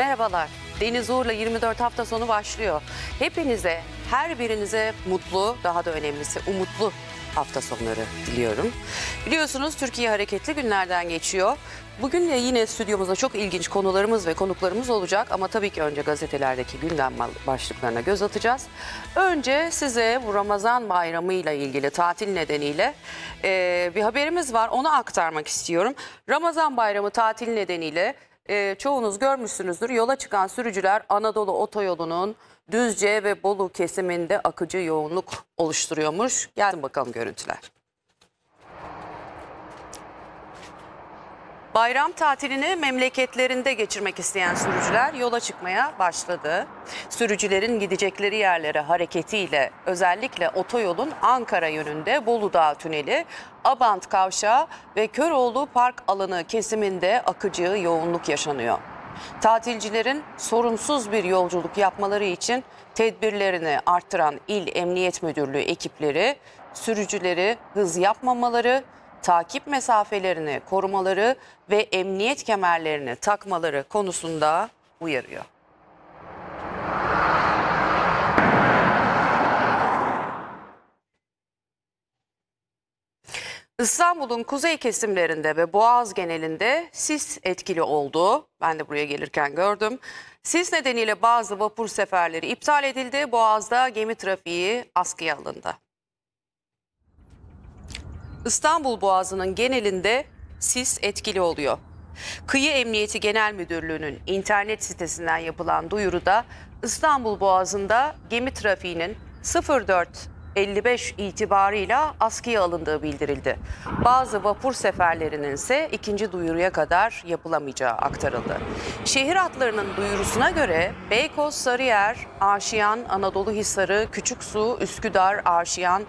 Merhabalar. Deniz Uğur'la 24 hafta sonu başlıyor. Hepinize, her birinize mutlu, daha da önemlisi umutlu hafta sonları diliyorum. Biliyorsunuz Türkiye hareketli günlerden geçiyor. Bugün de yine stüdyomuzda çok ilginç konularımız ve konuklarımız olacak ama tabii ki önce gazetelerdeki gündem başlıklarına göz atacağız. Önce size bu Ramazan bayramı ile ilgili tatil nedeniyle e, bir haberimiz var onu aktarmak istiyorum. Ramazan bayramı tatil nedeniyle e, çoğunuz görmüşsünüzdür. Yola çıkan sürücüler Anadolu Otoyolu'nun Düzce ve Bolu kesiminde akıcı yoğunluk oluşturuyormuş. Gelsin bakalım görüntüler. Bayram tatilini memleketlerinde geçirmek isteyen sürücüler yola çıkmaya başladı. Sürücülerin gidecekleri yerlere hareketiyle özellikle otoyolun Ankara yönünde Bolu Dağı Tüneli, Abant Kavşağı ve Köroğlu Park alanı kesiminde akıcı yoğunluk yaşanıyor. Tatilcilerin sorunsuz bir yolculuk yapmaları için tedbirlerini arttıran İl Emniyet Müdürlüğü ekipleri sürücüleri hız yapmamaları takip mesafelerini korumaları ve emniyet kemerlerini takmaları konusunda uyarıyor. İstanbul'un kuzey kesimlerinde ve Boğaz genelinde sis etkili oldu. Ben de buraya gelirken gördüm. Sis nedeniyle bazı vapur seferleri iptal edildi. Boğaz'da gemi trafiği askıya alındı. İstanbul Boğazı'nın genelinde sis etkili oluyor. Kıyı Emniyeti Genel Müdürlüğü'nün internet sitesinden yapılan duyuruda İstanbul Boğazı'nda gemi trafiğinin 04.55 itibarıyla askıya alındığı bildirildi. Bazı vapur seferlerinin ise ikinci duyuruya kadar yapılamayacağı aktarıldı. Şehir hatlarının duyurusuna göre Beykoz, Sarıyer, Aşiyan, Anadolu Hisarı, Küçüksu, Üsküdar, Aşiyan,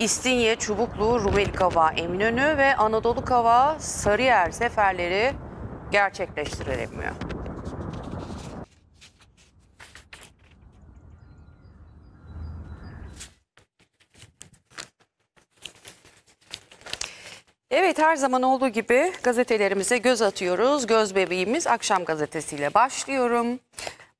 İstinye, Çubuklu, Rumeli Kava, Eminönü ve Anadolu Kava, Sarıyer seferleri gerçekleştirilemiyor. Evet her zaman olduğu gibi gazetelerimize göz atıyoruz. Göz bebeğimiz akşam gazetesiyle başlıyorum.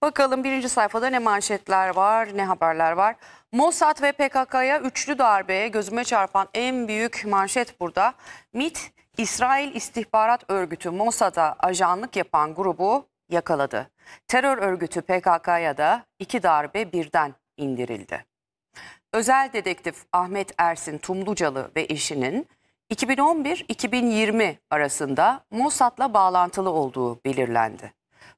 Bakalım birinci sayfada ne manşetler var, ne haberler var. Mossad ve PKK'ya üçlü darbeye gözüme çarpan en büyük manşet burada. MIT, İsrail İstihbarat Örgütü Mossad'a ajanlık yapan grubu yakaladı. Terör örgütü PKK'ya da iki darbe birden indirildi. Özel dedektif Ahmet Ersin Tumlucalı ve eşinin 2011-2020 arasında Mossad'la bağlantılı olduğu belirlendi.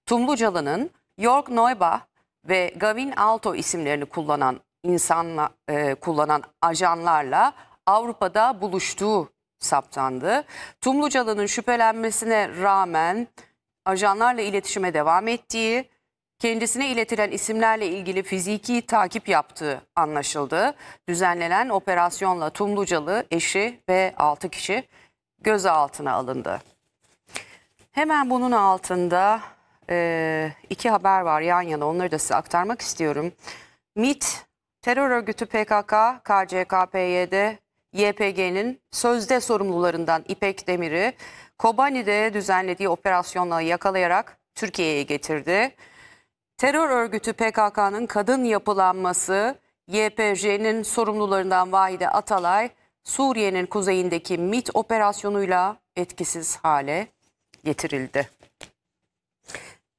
Tumlucalı'nın York Noyba ve Gavin Alto isimlerini kullanan insanla e, kullanan ajanlarla Avrupa'da buluştuğu saptandı. Tumlucalı'nın şüphelenmesine rağmen ajanlarla iletişime devam ettiği, kendisine iletilen isimlerle ilgili fiziki takip yaptığı anlaşıldı. Düzenlenen operasyonla Tumlucalı, eşi ve 6 kişi gözaltına alındı. Hemen bunun altında e, iki haber var yan yana onları da size aktarmak istiyorum. MIT Terör örgütü PKK, KCKPY'de pyd YPG'nin sözde sorumlularından İpek Demir'i Kobani'de düzenlediği operasyonla yakalayarak Türkiye'ye getirdi. Terör örgütü PKK'nın kadın yapılanması, YPJ'nin sorumlularından Vahide Atalay, Suriye'nin kuzeyindeki MIT operasyonuyla etkisiz hale getirildi.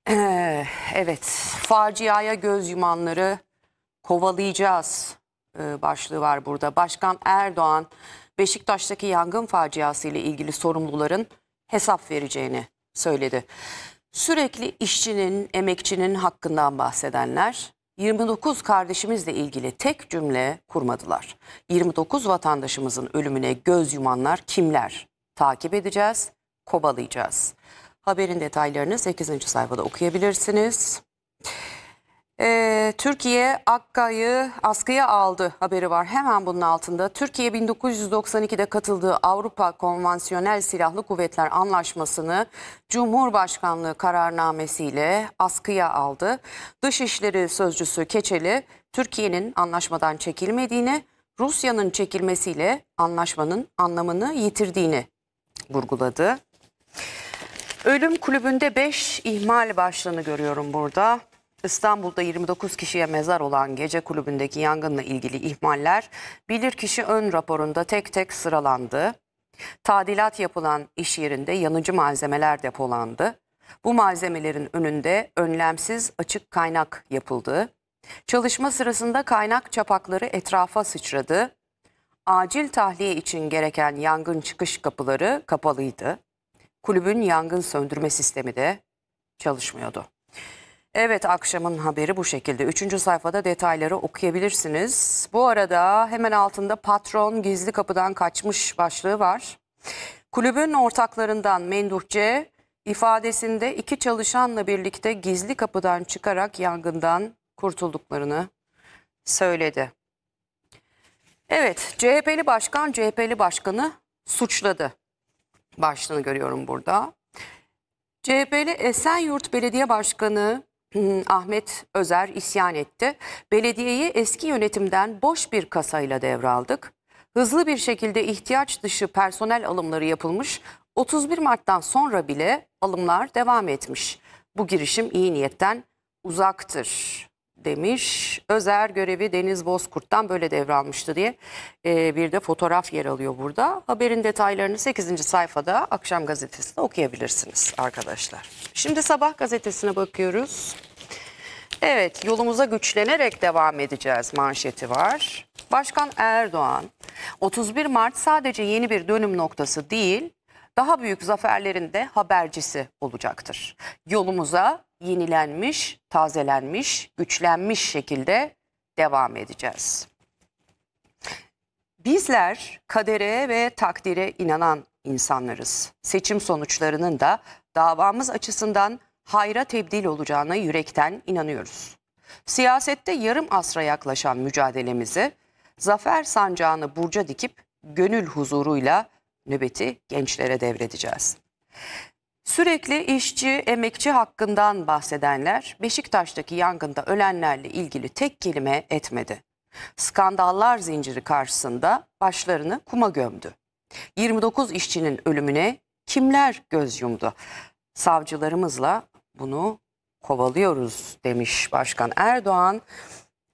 Evet, faciaya göz yumanları kovalayacağız e, başlığı var burada. Başkan Erdoğan Beşiktaş'taki yangın faciası ile ilgili sorumluların hesap vereceğini söyledi. Sürekli işçinin, emekçinin hakkından bahsedenler 29 kardeşimizle ilgili tek cümle kurmadılar. 29 vatandaşımızın ölümüne göz yumanlar kimler? Takip edeceğiz, kovalayacağız. Haberin detaylarını 8. sayfada okuyabilirsiniz. Ee, Türkiye Akka'yı askıya aldı haberi var. Hemen bunun altında Türkiye 1992'de katıldığı Avrupa Konvansiyonel Silahlı Kuvvetler Anlaşması'nı Cumhurbaşkanlığı kararnamesiyle askıya aldı. Dışişleri Sözcüsü Keçeli Türkiye'nin anlaşmadan çekilmediğini, Rusya'nın çekilmesiyle anlaşmanın anlamını yitirdiğini vurguladı. Ölüm kulübünde 5 ihmal başlığını görüyorum burada. İstanbul'da 29 kişiye mezar olan gece kulübündeki yangınla ilgili ihmaller bilirkişi ön raporunda tek tek sıralandı. Tadilat yapılan iş yerinde yanıcı malzemeler depolandı. Bu malzemelerin önünde önlemsiz açık kaynak yapıldı. Çalışma sırasında kaynak çapakları etrafa sıçradı. Acil tahliye için gereken yangın çıkış kapıları kapalıydı. Kulübün yangın söndürme sistemi de çalışmıyordu. Evet akşamın haberi bu şekilde. Üçüncü sayfada detayları okuyabilirsiniz. Bu arada hemen altında patron gizli kapıdan kaçmış başlığı var. Kulübün ortaklarından Menduh ifadesinde iki çalışanla birlikte gizli kapıdan çıkarak yangından kurtulduklarını söyledi. Evet CHP'li başkan CHP'li başkanı suçladı. Başlığını görüyorum burada. CHP'li Esenyurt Belediye Başkanı Ahmet Özer isyan etti. Belediyeyi eski yönetimden boş bir kasayla devraldık. Hızlı bir şekilde ihtiyaç dışı personel alımları yapılmış. 31 Mart'tan sonra bile alımlar devam etmiş. Bu girişim iyi niyetten uzaktır demiş. Özer görevi Deniz Bozkurt'tan böyle devralmıştı diye e, bir de fotoğraf yer alıyor burada. Haberin detaylarını 8. sayfada akşam gazetesinde okuyabilirsiniz arkadaşlar. Şimdi sabah gazetesine bakıyoruz. Evet yolumuza güçlenerek devam edeceğiz manşeti var. Başkan Erdoğan 31 Mart sadece yeni bir dönüm noktası değil daha büyük zaferlerin de habercisi olacaktır. Yolumuza yenilenmiş, tazelenmiş, güçlenmiş şekilde devam edeceğiz. Bizler kadere ve takdire inanan insanlarız. Seçim sonuçlarının da davamız açısından hayra tebdil olacağına yürekten inanıyoruz. Siyasette yarım asra yaklaşan mücadelemizi zafer sancağını burca dikip gönül huzuruyla nöbeti gençlere devredeceğiz. Sürekli işçi, emekçi hakkından bahsedenler Beşiktaş'taki yangında ölenlerle ilgili tek kelime etmedi. Skandallar zinciri karşısında başlarını kuma gömdü. 29 işçinin ölümüne kimler göz yumdu? Savcılarımızla bunu kovalıyoruz demiş Başkan Erdoğan.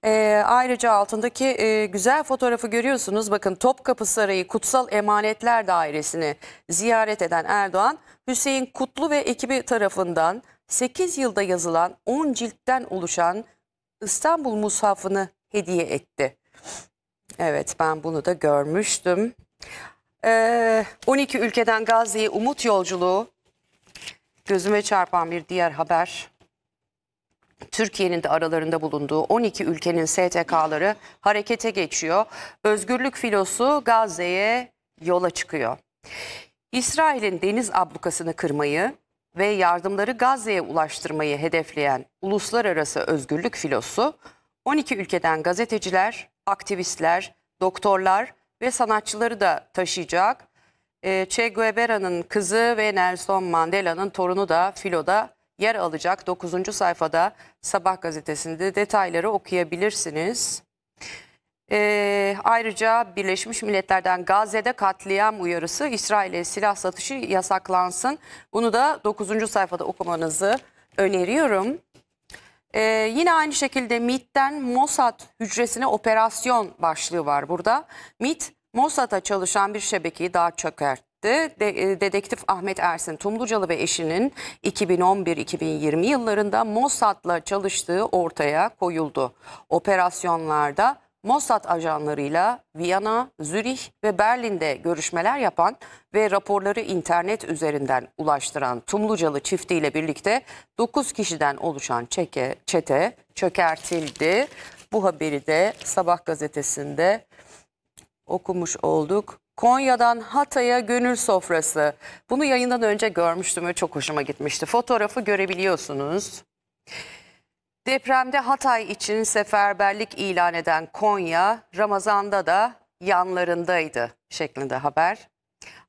E, ayrıca altındaki e, güzel fotoğrafı görüyorsunuz. Bakın Topkapı Sarayı Kutsal Emanetler Dairesi'ni ziyaret eden Erdoğan Hüseyin Kutlu ve ekibi tarafından 8 yılda yazılan 10 ciltten oluşan İstanbul Mushafı'nı hediye etti. Evet ben bunu da görmüştüm. Ee, 12 ülkeden Gazze'ye umut yolculuğu gözüme çarpan bir diğer haber. Türkiye'nin de aralarında bulunduğu 12 ülkenin STK'ları harekete geçiyor. Özgürlük filosu Gazze'ye yola çıkıyor. İsrail'in deniz ablukasını kırmayı ve yardımları Gazze'ye ulaştırmayı hedefleyen uluslararası özgürlük filosu 12 ülkeden gazeteciler, aktivistler, doktorlar ve sanatçıları da taşıyacak. Ee, che Guevara'nın kızı ve Nelson Mandela'nın torunu da filoda yer alacak. 9. sayfada Sabah gazetesinde detayları okuyabilirsiniz. E, ayrıca Birleşmiş Milletler'den Gazze'de katliam uyarısı İsrail'e silah satışı yasaklansın. Bunu da 9. sayfada okumanızı öneriyorum. E, yine aynı şekilde MIT'ten Mossad hücresine operasyon başlığı var burada. MIT Mossad'a çalışan bir şebekeyi daha çökert De, e, dedektif Ahmet Ersin Tumlucalı ve eşinin 2011-2020 yıllarında Mossad'la çalıştığı ortaya koyuldu. Operasyonlarda Mossad ajanlarıyla Viyana, Zürih ve Berlin'de görüşmeler yapan ve raporları internet üzerinden ulaştıran Tumlucalı çiftiyle birlikte 9 kişiden oluşan çeke, çete çökertildi. Bu haberi de Sabah gazetesinde okumuş olduk. Konya'dan Hatay'a gönül sofrası. Bunu yayından önce görmüştüm ve çok hoşuma gitmişti. Fotoğrafı görebiliyorsunuz. Depremde Hatay için seferberlik ilan eden Konya, Ramazan'da da yanlarındaydı şeklinde haber.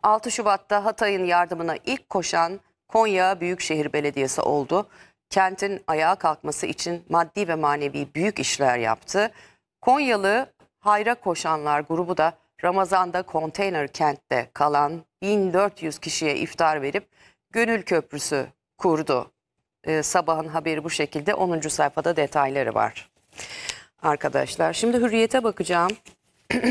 6 Şubat'ta Hatay'ın yardımına ilk koşan Konya Büyükşehir Belediyesi oldu. Kentin ayağa kalkması için maddi ve manevi büyük işler yaptı. Konyalı Hayra Koşanlar grubu da Ramazan'da konteyner kentte kalan 1400 kişiye iftar verip Gönül Köprüsü kurdu. Ee, sabahın haberi bu şekilde 10. sayfada detayları var. Arkadaşlar şimdi hürriyete bakacağım.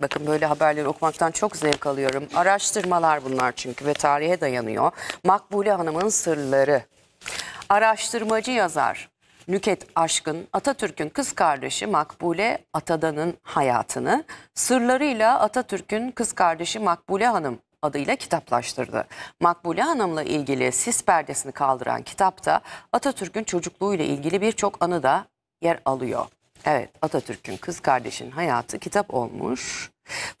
Bakın böyle haberleri okumaktan çok zevk alıyorum. Araştırmalar bunlar çünkü ve tarihe dayanıyor. Makbule Hanım'ın sırları. Araştırmacı yazar Nüket Aşkın, Atatürk'ün kız kardeşi Makbule Atadan'ın hayatını, sırlarıyla Atatürk'ün kız kardeşi Makbule Hanım adıyla kitaplaştırdı. Makbule Hanım'la ilgili sis perdesini kaldıran kitapta Atatürk'ün çocukluğuyla ilgili birçok anı da yer alıyor. Evet Atatürk'ün kız kardeşinin hayatı kitap olmuş.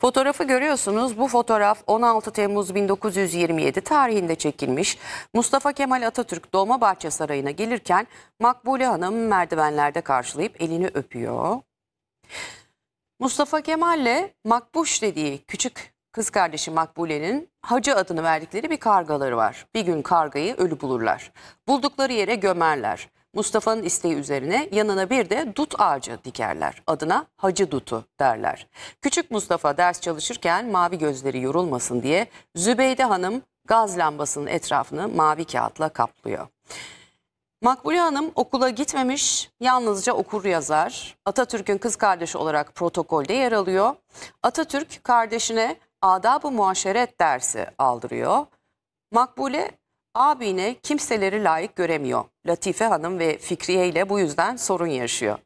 Fotoğrafı görüyorsunuz. Bu fotoğraf 16 Temmuz 1927 tarihinde çekilmiş. Mustafa Kemal Atatürk Dolmabahçe Sarayı'na gelirken Makbule Hanım merdivenlerde karşılayıp elini öpüyor. Mustafa Kemal'le Makbuş dediği küçük kız kardeşi Makbule'nin hacı adını verdikleri bir kargaları var. Bir gün kargayı ölü bulurlar. Buldukları yere gömerler. Mustafa'nın isteği üzerine yanına bir de dut ağacı dikerler. Adına hacı dutu derler. Küçük Mustafa ders çalışırken mavi gözleri yorulmasın diye Zübeyde Hanım gaz lambasının etrafını mavi kağıtla kaplıyor. Makbule Hanım okula gitmemiş, yalnızca okur yazar. Atatürk'ün kız kardeşi olarak protokolde yer alıyor. Atatürk kardeşine adab-ı muaşeret dersi aldırıyor. Makbule abine kimseleri layık göremiyor. Latife Hanım ve Fikriye ile bu yüzden sorun yaşıyor.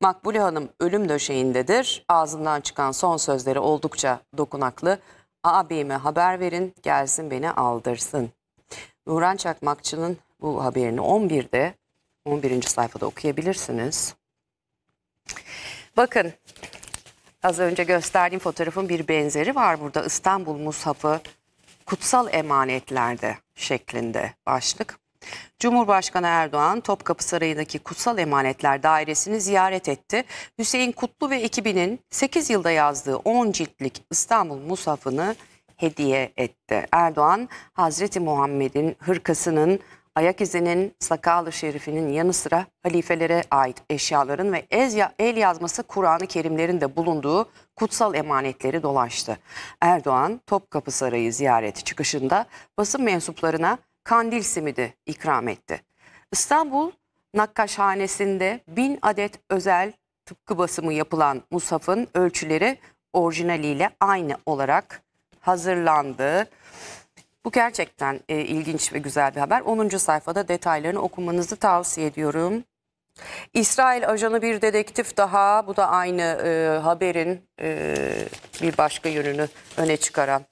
Makbule Hanım ölüm döşeğindedir. Ağzından çıkan son sözleri oldukça dokunaklı. Abime haber verin gelsin beni aldırsın. Nurhan Çakmakçı'nın bu haberini 11'de 11. sayfada okuyabilirsiniz. Bakın az önce gösterdiğim fotoğrafın bir benzeri var burada. İstanbul Mushafı kutsal emanetlerde şeklinde başlık. Cumhurbaşkanı Erdoğan Topkapı Sarayı'ndaki Kutsal Emanetler Dairesi'ni ziyaret etti. Hüseyin Kutlu ve ekibinin 8 yılda yazdığı 10 ciltlik İstanbul Musafı'nı hediye etti. Erdoğan Hazreti Muhammed'in hırkasının ayak izinin sakalı şerifinin yanı sıra halifelere ait eşyaların ve el yazması Kur'an-ı Kerimlerin de bulunduğu kutsal emanetleri dolaştı. Erdoğan Topkapı Sarayı ziyareti çıkışında basın mensuplarına kandil simidi ikram etti. İstanbul Nakkaşhanesi'nde bin adet özel tıpkı basımı yapılan Musaf'ın ölçüleri orijinaliyle aynı olarak hazırlandı. Bu gerçekten e, ilginç ve güzel bir haber. 10. sayfada detaylarını okumanızı tavsiye ediyorum. İsrail ajanı bir dedektif daha. Bu da aynı e, haberin e, bir başka yönünü öne çıkaran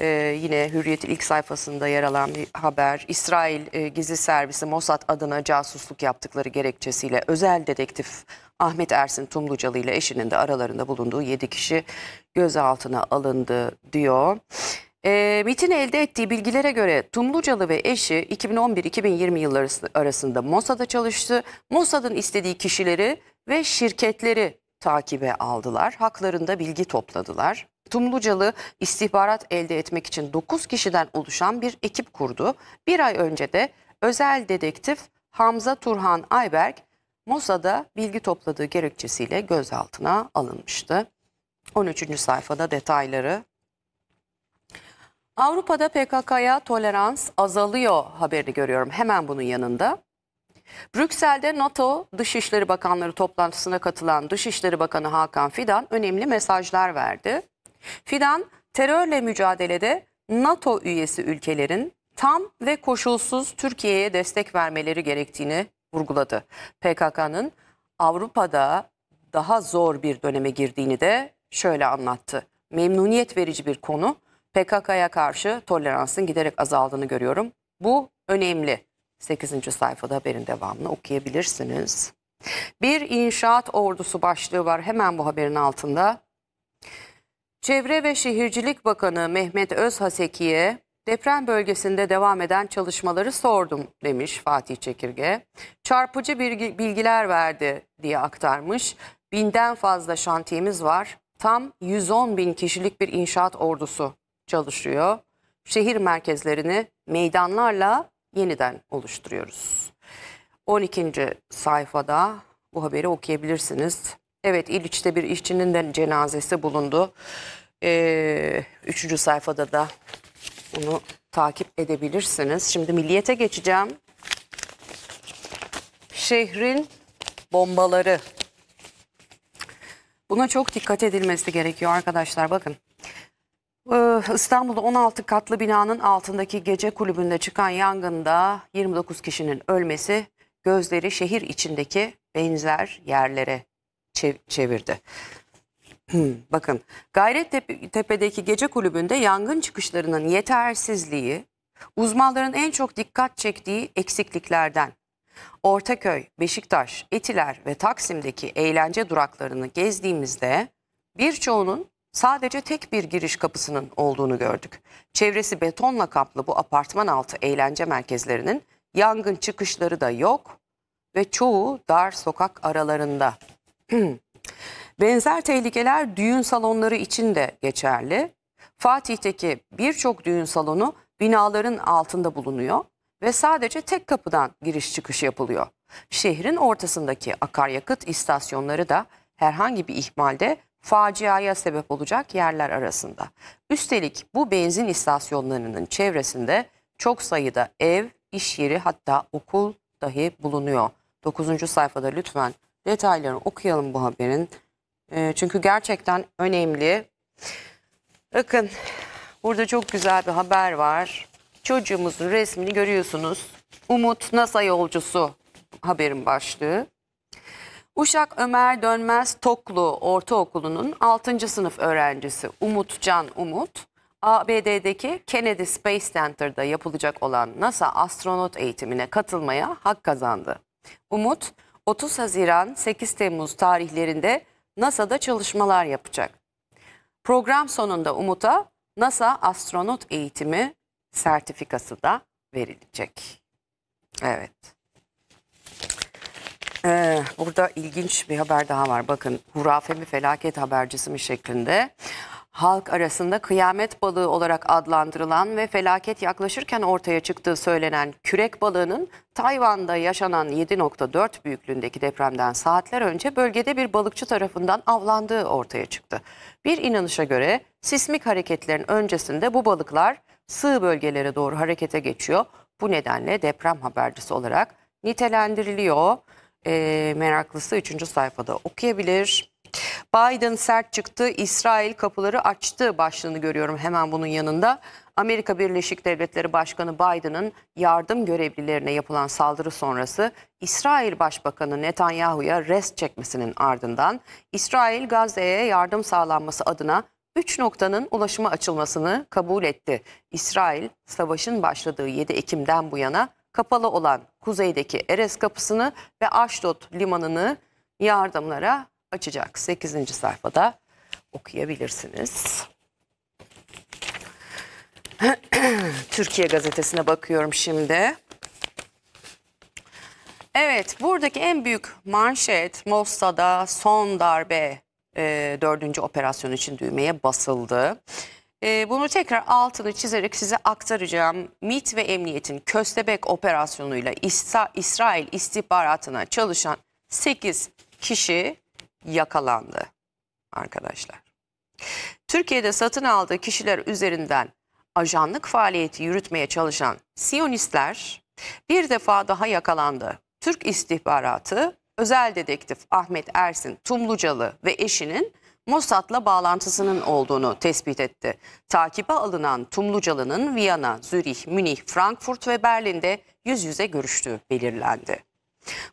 ee, yine Hürriyet'in ilk sayfasında yer alan bir haber. İsrail e, Gizli Servisi Mossad adına casusluk yaptıkları gerekçesiyle özel dedektif Ahmet Ersin Tumlucalı ile eşinin de aralarında bulunduğu 7 kişi gözaltına alındı diyor. E, ee, MIT'in elde ettiği bilgilere göre Tumlucalı ve eşi 2011-2020 yılları arasında Mossad'a çalıştı. Mossad'ın istediği kişileri ve şirketleri takibe aldılar. Haklarında bilgi topladılar. Tumlucalı istihbarat elde etmek için 9 kişiden oluşan bir ekip kurdu. Bir ay önce de özel dedektif Hamza Turhan Ayberk Mossad'a bilgi topladığı gerekçesiyle gözaltına alınmıştı. 13. sayfada detayları Avrupa'da PKK'ya tolerans azalıyor haberini görüyorum hemen bunun yanında. Brüksel'de NATO Dışişleri Bakanları toplantısına katılan Dışişleri Bakanı Hakan Fidan önemli mesajlar verdi. Fidan terörle mücadelede NATO üyesi ülkelerin tam ve koşulsuz Türkiye'ye destek vermeleri gerektiğini vurguladı. PKK'nın Avrupa'da daha zor bir döneme girdiğini de şöyle anlattı. Memnuniyet verici bir konu PKK'ya karşı toleransın giderek azaldığını görüyorum. Bu önemli. 8. sayfada haberin devamını okuyabilirsiniz. Bir inşaat ordusu başlığı var hemen bu haberin altında. Çevre ve Şehircilik Bakanı Mehmet Özhaseki'ye deprem bölgesinde devam eden çalışmaları sordum demiş Fatih Çekirge. Çarpıcı bilgiler verdi diye aktarmış. Binden fazla şantiyemiz var. Tam 110 bin kişilik bir inşaat ordusu çalışıyor. Şehir merkezlerini meydanlarla yeniden oluşturuyoruz. 12. sayfada bu haberi okuyabilirsiniz. Evet İliç'te bir işçinin de cenazesi bulundu. Ee, üçüncü sayfada da bunu takip edebilirsiniz. Şimdi milliyete geçeceğim. Şehrin bombaları. Buna çok dikkat edilmesi gerekiyor arkadaşlar bakın. Ee, İstanbul'da 16 katlı binanın altındaki gece kulübünde çıkan yangında 29 kişinin ölmesi gözleri şehir içindeki benzer yerlere çevirdi. Bakın Gayrettepe'deki gece kulübünde yangın çıkışlarının yetersizliği uzmanların en çok dikkat çektiği eksikliklerden. Ortaköy, Beşiktaş, Etiler ve Taksim'deki eğlence duraklarını gezdiğimizde birçoğunun sadece tek bir giriş kapısının olduğunu gördük. Çevresi betonla kaplı bu apartman altı eğlence merkezlerinin yangın çıkışları da yok ve çoğu dar sokak aralarında. Benzer tehlikeler düğün salonları için de geçerli. Fatih'teki birçok düğün salonu binaların altında bulunuyor ve sadece tek kapıdan giriş çıkış yapılıyor. Şehrin ortasındaki akaryakıt istasyonları da herhangi bir ihmalde faciaya sebep olacak yerler arasında. Üstelik bu benzin istasyonlarının çevresinde çok sayıda ev, iş yeri hatta okul dahi bulunuyor. 9. sayfada lütfen detaylarını okuyalım bu haberin. E, çünkü gerçekten önemli. Bakın burada çok güzel bir haber var. Çocuğumuzun resmini görüyorsunuz. Umut NASA yolcusu haberin başlığı. Uşak Ömer Dönmez Toklu Ortaokulu'nun 6. sınıf öğrencisi Umut Can Umut, ABD'deki Kennedy Space Center'da yapılacak olan NASA astronot eğitimine katılmaya hak kazandı. Umut, 30 Haziran 8 Temmuz tarihlerinde NASA'da çalışmalar yapacak. Program sonunda Umut'a NASA astronot eğitimi sertifikası da verilecek. Evet. Ee, burada ilginç bir haber daha var. Bakın hurafe mi felaket habercisi mi şeklinde. Halk arasında kıyamet balığı olarak adlandırılan ve felaket yaklaşırken ortaya çıktığı söylenen kürek balığının Tayvan'da yaşanan 7.4 büyüklüğündeki depremden saatler önce bölgede bir balıkçı tarafından avlandığı ortaya çıktı. Bir inanışa göre sismik hareketlerin öncesinde bu balıklar sığ bölgelere doğru harekete geçiyor. Bu nedenle deprem habercisi olarak nitelendiriliyor e, meraklısı 3. sayfada okuyabilir. Biden sert çıktı, İsrail kapıları açtı başlığını görüyorum hemen bunun yanında. Amerika Birleşik Devletleri Başkanı Biden'ın yardım görevlilerine yapılan saldırı sonrası İsrail Başbakanı Netanyahu'ya rest çekmesinin ardından İsrail Gazze'ye yardım sağlanması adına 3 noktanın ulaşıma açılmasını kabul etti. İsrail savaşın başladığı 7 Ekim'den bu yana kapalı olan kuzeydeki Eres kapısını ve Aşdot limanını yardımlara açacak. 8. sayfada okuyabilirsiniz. Türkiye gazetesine bakıyorum şimdi. Evet buradaki en büyük manşet Mossad'a son darbe e, 4. operasyon için düğmeye basıldı. E, bunu tekrar altını çizerek size aktaracağım. MIT ve emniyetin Köstebek operasyonuyla İsa, İsrail istihbaratına çalışan 8 kişi yakalandı arkadaşlar. Türkiye'de satın aldığı kişiler üzerinden ajanlık faaliyeti yürütmeye çalışan Siyonistler bir defa daha yakalandı. Türk istihbaratı özel dedektif Ahmet Ersin Tumlucalı ve eşinin Mossad'la bağlantısının olduğunu tespit etti. Takibe alınan Tumlucalı'nın Viyana, Zürih, Münih, Frankfurt ve Berlin'de yüz yüze görüştüğü belirlendi.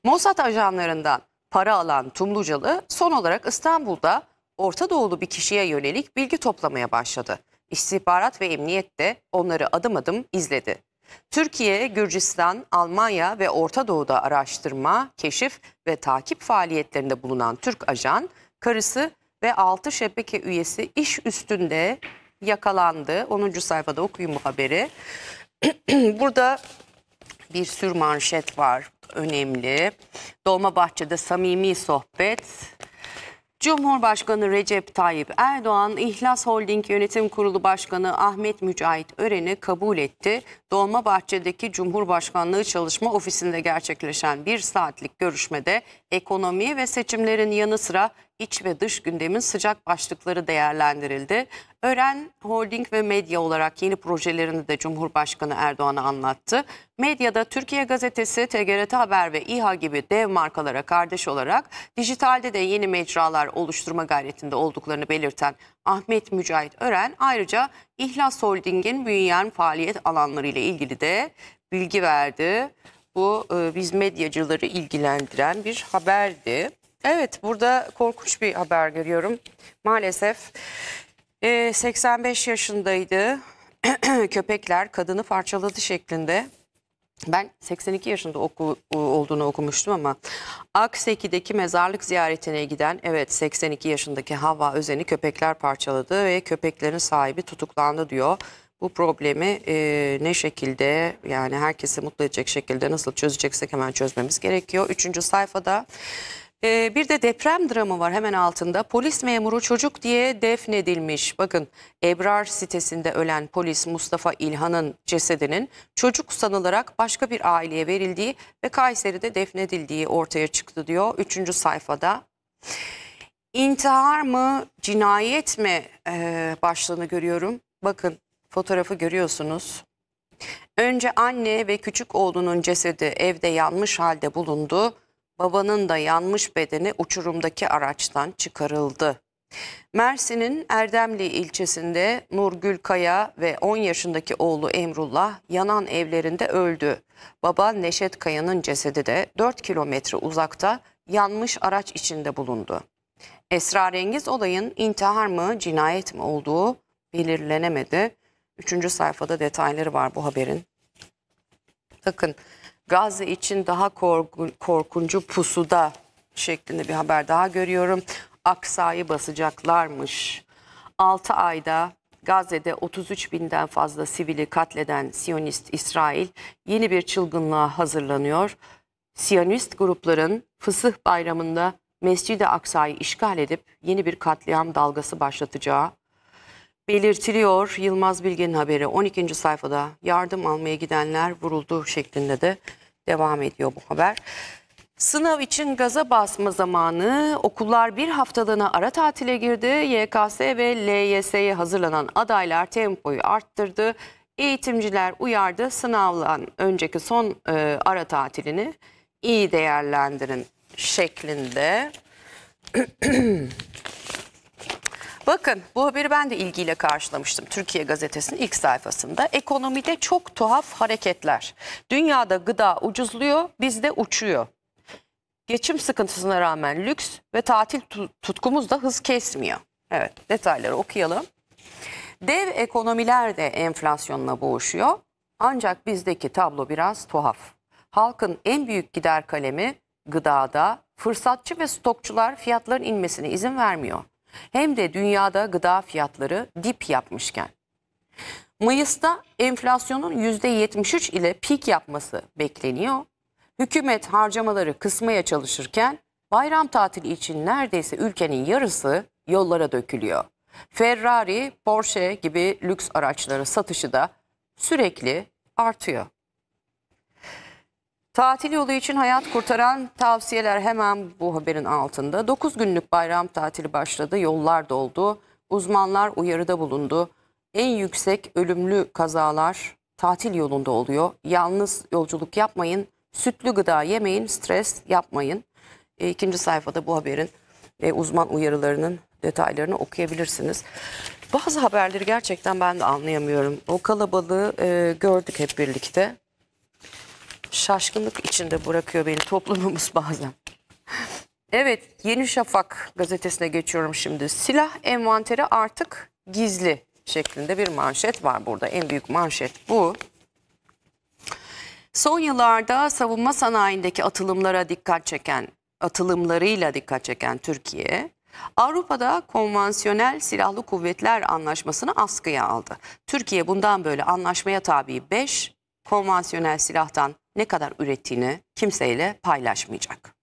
Mossad ajanlarından para alan Tumlucalı son olarak İstanbul'da Orta Doğulu bir kişiye yönelik bilgi toplamaya başladı. İstihbarat ve emniyet de onları adım adım izledi. Türkiye, Gürcistan, Almanya ve Orta Doğu'da araştırma, keşif ve takip faaliyetlerinde bulunan Türk ajan, karısı ve 6 şebeke üyesi iş üstünde yakalandı. 10. sayfada okuyun bu haberi. Burada bir sür manşet var önemli. Dolmabahçe'de samimi sohbet. Cumhurbaşkanı Recep Tayyip Erdoğan, İhlas Holding Yönetim Kurulu Başkanı Ahmet Mücahit Ören'i kabul etti. Dolmabahçe'deki Cumhurbaşkanlığı Çalışma Ofisi'nde gerçekleşen bir saatlik görüşmede ekonomi ve seçimlerin yanı sıra iç ve dış gündemin sıcak başlıkları değerlendirildi. Ören Holding ve Medya olarak yeni projelerini de Cumhurbaşkanı Erdoğan'a anlattı. Medyada Türkiye Gazetesi, TGRT Haber ve İHA gibi dev markalara kardeş olarak dijitalde de yeni mecralar oluşturma gayretinde olduklarını belirten Ahmet Mücahit Ören ayrıca İhlas Holding'in büyüyen faaliyet alanları ile ilgili de bilgi verdi. Bu e, biz medyacıları ilgilendiren bir haberdi. Evet burada korkunç bir haber görüyorum. Maalesef e, 85 yaşındaydı. Köpekler kadını parçaladı şeklinde. Ben 82 yaşında oku, olduğunu okumuştum ama Akseki'deki mezarlık ziyaretine giden evet 82 yaşındaki Hava Özen'i köpekler parçaladı ve köpeklerin sahibi tutuklandı diyor. Bu problemi e, ne şekilde yani herkesi mutlu edecek şekilde nasıl çözeceksek hemen çözmemiz gerekiyor. Üçüncü sayfada ee, bir de deprem dramı var hemen altında. Polis memuru çocuk diye defnedilmiş. Bakın Ebrar sitesinde ölen polis Mustafa İlhan'ın cesedinin çocuk sanılarak başka bir aileye verildiği ve Kayseri'de defnedildiği ortaya çıktı diyor üçüncü sayfada. İntihar mı cinayet mi ee, başlığını görüyorum. Bakın fotoğrafı görüyorsunuz. Önce anne ve küçük oğlunun cesedi evde yanmış halde bulundu. Babanın da yanmış bedeni uçurumdaki araçtan çıkarıldı. Mersin'in Erdemli ilçesinde Nurgül Kaya ve 10 yaşındaki oğlu Emrullah yanan evlerinde öldü. Baba Neşet Kaya'nın cesedi de 4 kilometre uzakta yanmış araç içinde bulundu. Esrarengiz olayın intihar mı cinayet mi olduğu belirlenemedi. Üçüncü sayfada detayları var bu haberin. Bakın Gazze için daha korkun, korkuncu pusuda şeklinde bir haber daha görüyorum. Aksa'yı basacaklarmış. 6 ayda Gazze'de 33 binden fazla sivili katleden Siyonist İsrail yeni bir çılgınlığa hazırlanıyor. Siyonist grupların fısıh bayramında Mescid-i Aksa'yı işgal edip yeni bir katliam dalgası başlatacağı belirtiliyor. Yılmaz Bilge'nin haberi 12. sayfada yardım almaya gidenler vuruldu şeklinde de devam ediyor bu haber. Sınav için gaza basma zamanı okullar bir haftalığına ara tatile girdi. YKS ve LYS'ye hazırlanan adaylar tempoyu arttırdı. Eğitimciler uyardı sınavdan önceki son e, ara tatilini iyi değerlendirin şeklinde. Bakın bu haberi ben de ilgiyle karşılamıştım Türkiye Gazetesi'nin ilk sayfasında. Ekonomide çok tuhaf hareketler. Dünyada gıda ucuzluyor, bizde uçuyor. Geçim sıkıntısına rağmen lüks ve tatil tutkumuz da hız kesmiyor. Evet detayları okuyalım. Dev ekonomiler de enflasyonla boğuşuyor. Ancak bizdeki tablo biraz tuhaf. Halkın en büyük gider kalemi gıdada fırsatçı ve stokçular fiyatların inmesine izin vermiyor hem de dünyada gıda fiyatları dip yapmışken. Mayıs'ta enflasyonun %73 ile pik yapması bekleniyor. Hükümet harcamaları kısmaya çalışırken bayram tatili için neredeyse ülkenin yarısı yollara dökülüyor. Ferrari, Porsche gibi lüks araçların satışı da sürekli artıyor. Tatil yolu için hayat kurtaran tavsiyeler hemen bu haberin altında. 9 günlük bayram tatili başladı, yollar doldu. Uzmanlar uyarıda bulundu. En yüksek ölümlü kazalar tatil yolunda oluyor. Yalnız yolculuk yapmayın, sütlü gıda yemeyin, stres yapmayın. E, ikinci sayfada bu haberin e, uzman uyarılarının detaylarını okuyabilirsiniz. Bazı haberleri gerçekten ben de anlayamıyorum. O kalabalığı e, gördük hep birlikte şaşkınlık içinde bırakıyor beni toplumumuz bazen. Evet Yeni Şafak gazetesine geçiyorum şimdi. Silah envanteri artık gizli şeklinde bir manşet var burada. En büyük manşet bu. Son yıllarda savunma sanayindeki atılımlara dikkat çeken, atılımlarıyla dikkat çeken Türkiye, Avrupa'da konvansiyonel silahlı kuvvetler anlaşmasını askıya aldı. Türkiye bundan böyle anlaşmaya tabi 5, konvansiyonel silahtan ne kadar ürettiğini kimseyle paylaşmayacak.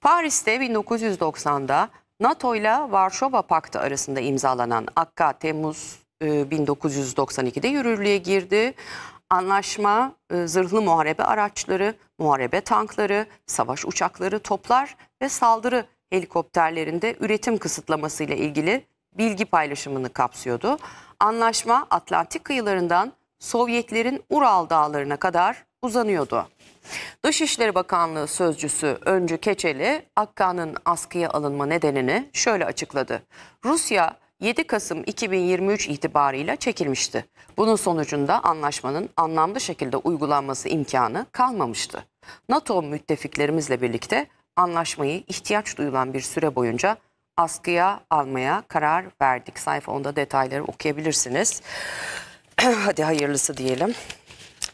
Paris'te 1990'da NATO ile Varşova Paktı arasında imzalanan Akka Temmuz 1992'de e, yürürlüğe girdi. Anlaşma e, zırhlı muharebe araçları, muharebe tankları, savaş uçakları, toplar ve saldırı helikopterlerinde üretim kısıtlaması ile ilgili bilgi paylaşımını kapsıyordu. Anlaşma Atlantik kıyılarından Sovyetlerin Ural dağlarına kadar uzanıyordu. Dışişleri Bakanlığı sözcüsü Öncü Keçeli Akka'nın askıya alınma nedenini şöyle açıkladı. Rusya 7 Kasım 2023 itibarıyla çekilmişti. Bunun sonucunda anlaşmanın anlamlı şekilde uygulanması imkanı kalmamıştı. NATO müttefiklerimizle birlikte anlaşmayı ihtiyaç duyulan bir süre boyunca askıya almaya karar verdik. Sayfa 10'da detayları okuyabilirsiniz. Hadi hayırlısı diyelim.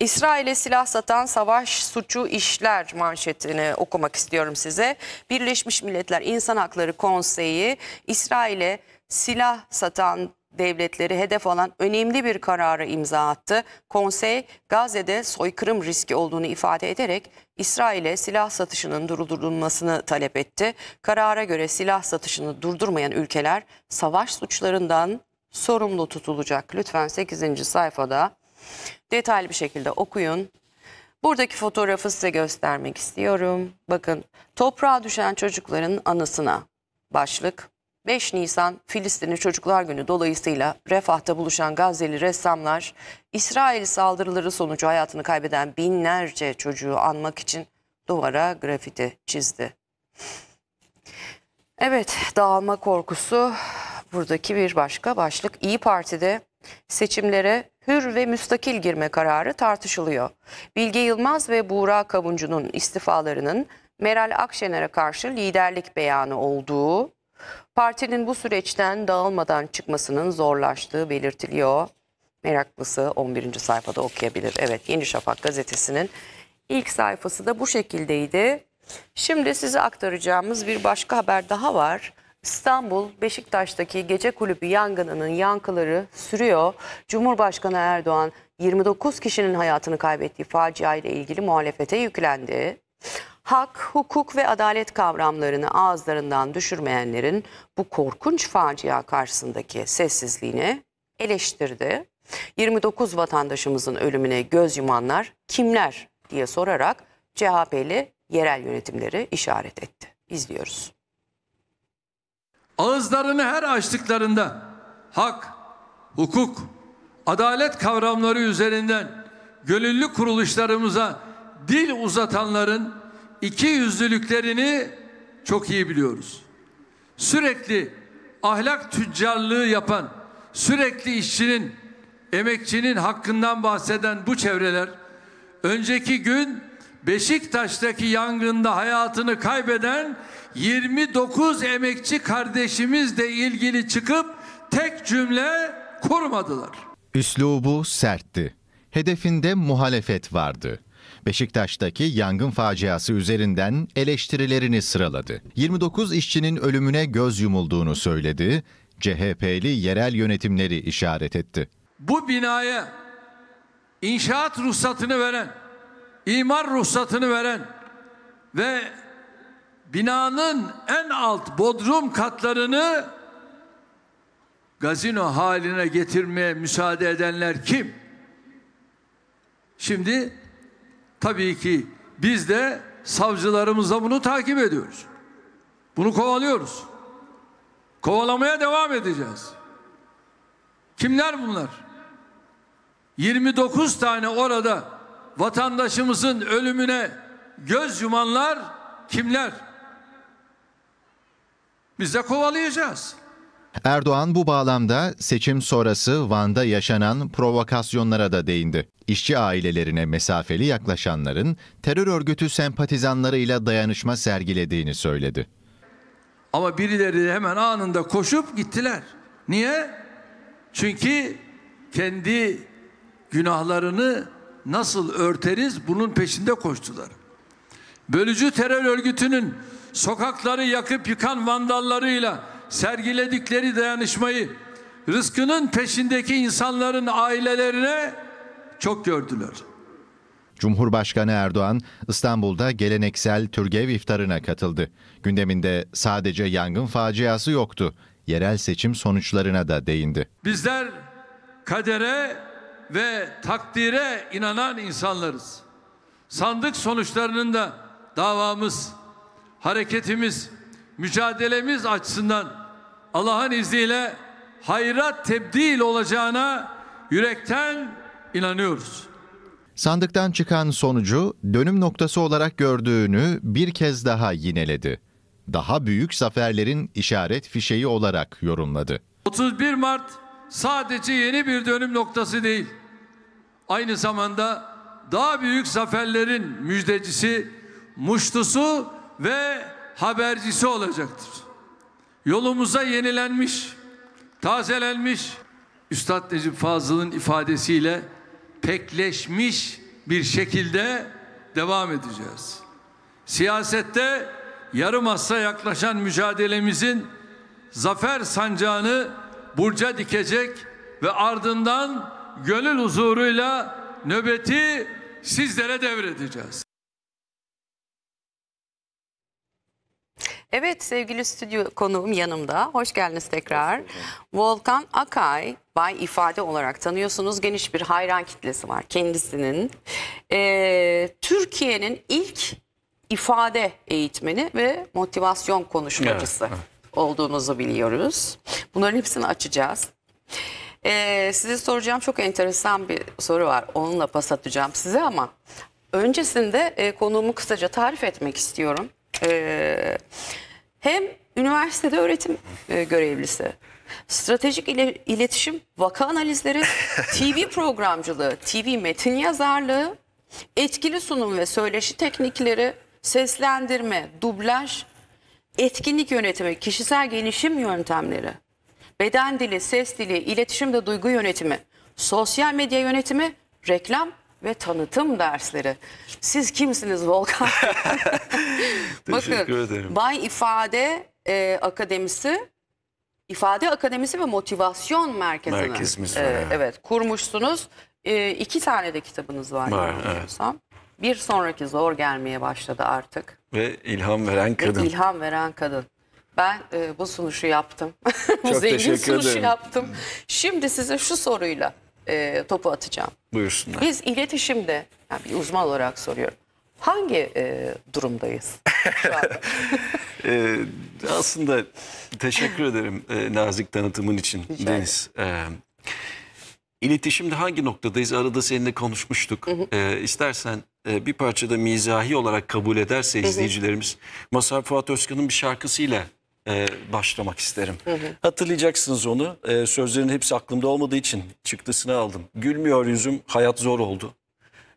İsrail'e silah satan savaş suçu işler manşetini okumak istiyorum size. Birleşmiş Milletler İnsan Hakları Konseyi İsrail'e silah satan devletleri hedef alan önemli bir kararı imza attı. Konsey Gazze'de soykırım riski olduğunu ifade ederek İsrail'e silah satışının durdurulmasını talep etti. Karara göre silah satışını durdurmayan ülkeler savaş suçlarından sorumlu tutulacak. Lütfen 8. sayfada Detaylı bir şekilde okuyun. Buradaki fotoğrafı size göstermek istiyorum. Bakın toprağa düşen çocukların anısına başlık. 5 Nisan Filistin'in Çocuklar Günü dolayısıyla refahta buluşan Gazze'li ressamlar İsrail saldırıları sonucu hayatını kaybeden binlerce çocuğu anmak için duvara grafiti çizdi. Evet dağılma korkusu buradaki bir başka başlık. İyi Parti'de seçimlere hür ve müstakil girme kararı tartışılıyor. Bilge Yılmaz ve Buğra Kavuncu'nun istifalarının Meral Akşener'e karşı liderlik beyanı olduğu, partinin bu süreçten dağılmadan çıkmasının zorlaştığı belirtiliyor. Meraklısı 11. sayfada okuyabilir. Evet Yeni Şafak gazetesinin ilk sayfası da bu şekildeydi. Şimdi size aktaracağımız bir başka haber daha var. İstanbul Beşiktaş'taki gece kulübü yangınının yankıları sürüyor. Cumhurbaşkanı Erdoğan 29 kişinin hayatını kaybettiği facia ile ilgili muhalefete yüklendi. Hak, hukuk ve adalet kavramlarını ağızlarından düşürmeyenlerin bu korkunç facia karşısındaki sessizliğini eleştirdi. 29 vatandaşımızın ölümüne göz yumanlar kimler diye sorarak CHP'li yerel yönetimleri işaret etti. İzliyoruz. Ağızlarını her açtıklarında hak, hukuk, adalet kavramları üzerinden gönüllü kuruluşlarımıza dil uzatanların iki yüzlülüklerini çok iyi biliyoruz. Sürekli ahlak tüccarlığı yapan, sürekli işçinin, emekçinin hakkından bahseden bu çevreler önceki gün Beşiktaş'taki yangında hayatını kaybeden 29 emekçi kardeşimizle ilgili çıkıp tek cümle kurmadılar. Üslubu sertti. Hedefinde muhalefet vardı. Beşiktaş'taki yangın faciası üzerinden eleştirilerini sıraladı. 29 işçinin ölümüne göz yumulduğunu söyledi, CHP'li yerel yönetimleri işaret etti. Bu binaya inşaat ruhsatını veren imar ruhsatını veren ve binanın en alt bodrum katlarını gazino haline getirmeye müsaade edenler kim? Şimdi tabii ki biz de savcılarımızla bunu takip ediyoruz. Bunu kovalıyoruz. Kovalamaya devam edeceğiz. Kimler bunlar? 29 tane orada vatandaşımızın ölümüne göz yumanlar kimler? Biz de kovalayacağız. Erdoğan bu bağlamda seçim sonrası Van'da yaşanan provokasyonlara da değindi. İşçi ailelerine mesafeli yaklaşanların terör örgütü sempatizanlarıyla dayanışma sergilediğini söyledi. Ama birileri hemen anında koşup gittiler. Niye? Çünkü kendi günahlarını nasıl örteriz bunun peşinde koştular. Bölücü terör örgütünün sokakları yakıp yıkan vandallarıyla sergiledikleri dayanışmayı rızkının peşindeki insanların ailelerine çok gördüler. Cumhurbaşkanı Erdoğan İstanbul'da geleneksel Türgev iftarına katıldı. Gündeminde sadece yangın faciası yoktu. Yerel seçim sonuçlarına da değindi. Bizler kadere ve takdire inanan insanlarız. Sandık sonuçlarının da davamız, hareketimiz, mücadelemiz açısından Allah'ın izniyle hayra tebdil olacağına yürekten inanıyoruz. Sandıktan çıkan sonucu dönüm noktası olarak gördüğünü bir kez daha yineledi. Daha büyük zaferlerin işaret fişeği olarak yorumladı. 31 Mart sadece yeni bir dönüm noktası değil. Aynı zamanda daha büyük zaferlerin müjdecisi, muştusu ve habercisi olacaktır. Yolumuza yenilenmiş, tazelenmiş, Üstad Necip Fazıl'ın ifadesiyle pekleşmiş bir şekilde devam edeceğiz. Siyasette yarım asra yaklaşan mücadelemizin zafer sancağını burca dikecek ve ardından gönül huzuruyla nöbeti sizlere devredeceğiz. Evet sevgili stüdyo konuğum yanımda. Hoş geldiniz tekrar. Volkan Akay, Bay ifade olarak tanıyorsunuz. Geniş bir hayran kitlesi var kendisinin. Ee, Türkiye'nin ilk ifade eğitmeni ve motivasyon konuşmacısı. evet olduğunuzu biliyoruz. Bunların hepsini açacağız. Ee, size soracağım çok enteresan bir soru var. Onunla pas atacağım size ama öncesinde e, konuğumu kısaca tarif etmek istiyorum. Ee, hem üniversitede öğretim e, görevlisi, stratejik ile, iletişim, vaka analizleri, TV programcılığı, TV metin yazarlığı, etkili sunum ve söyleşi teknikleri, seslendirme, dublaj, etkinlik yönetimi, kişisel gelişim yöntemleri, beden dili, ses dili, iletişim ve duygu yönetimi, sosyal medya yönetimi, reklam ve tanıtım dersleri. Siz kimsiniz Volkan? Bakın, ederim. Bay İfade e, Akademisi, İfade Akademisi ve Motivasyon Merkezi'ni Merkezimiz e, var, e, evet. kurmuşsunuz. E, iki tane de kitabınız var. Var, evet. Bir sonraki zor gelmeye başladı artık. Ve ilham veren kadın. Ve ilham veren kadın. Ben e, bu sunuşu yaptım. bu Çok zengin teşekkür sunuşu yaptım. Şimdi size şu soruyla e, topu atacağım. Buyursunlar. Biz iletişimde, yani bir uzman olarak soruyorum. Hangi e, durumdayız şu anda? e, aslında teşekkür ederim e, nazik tanıtımın için Rica Deniz. E, iletişimde hangi noktadayız? Arada seninle konuşmuştuk. Hı hı. E, istersen ee, bir parça da mizahi olarak kabul ederse izleyicilerimiz Masar Fuat Özkan'ın bir şarkısıyla e, başlamak isterim. Hı hı. Hatırlayacaksınız onu. E, sözlerin hepsi aklımda olmadığı için çıktısını aldım. Gülmüyor yüzüm, hayat zor oldu.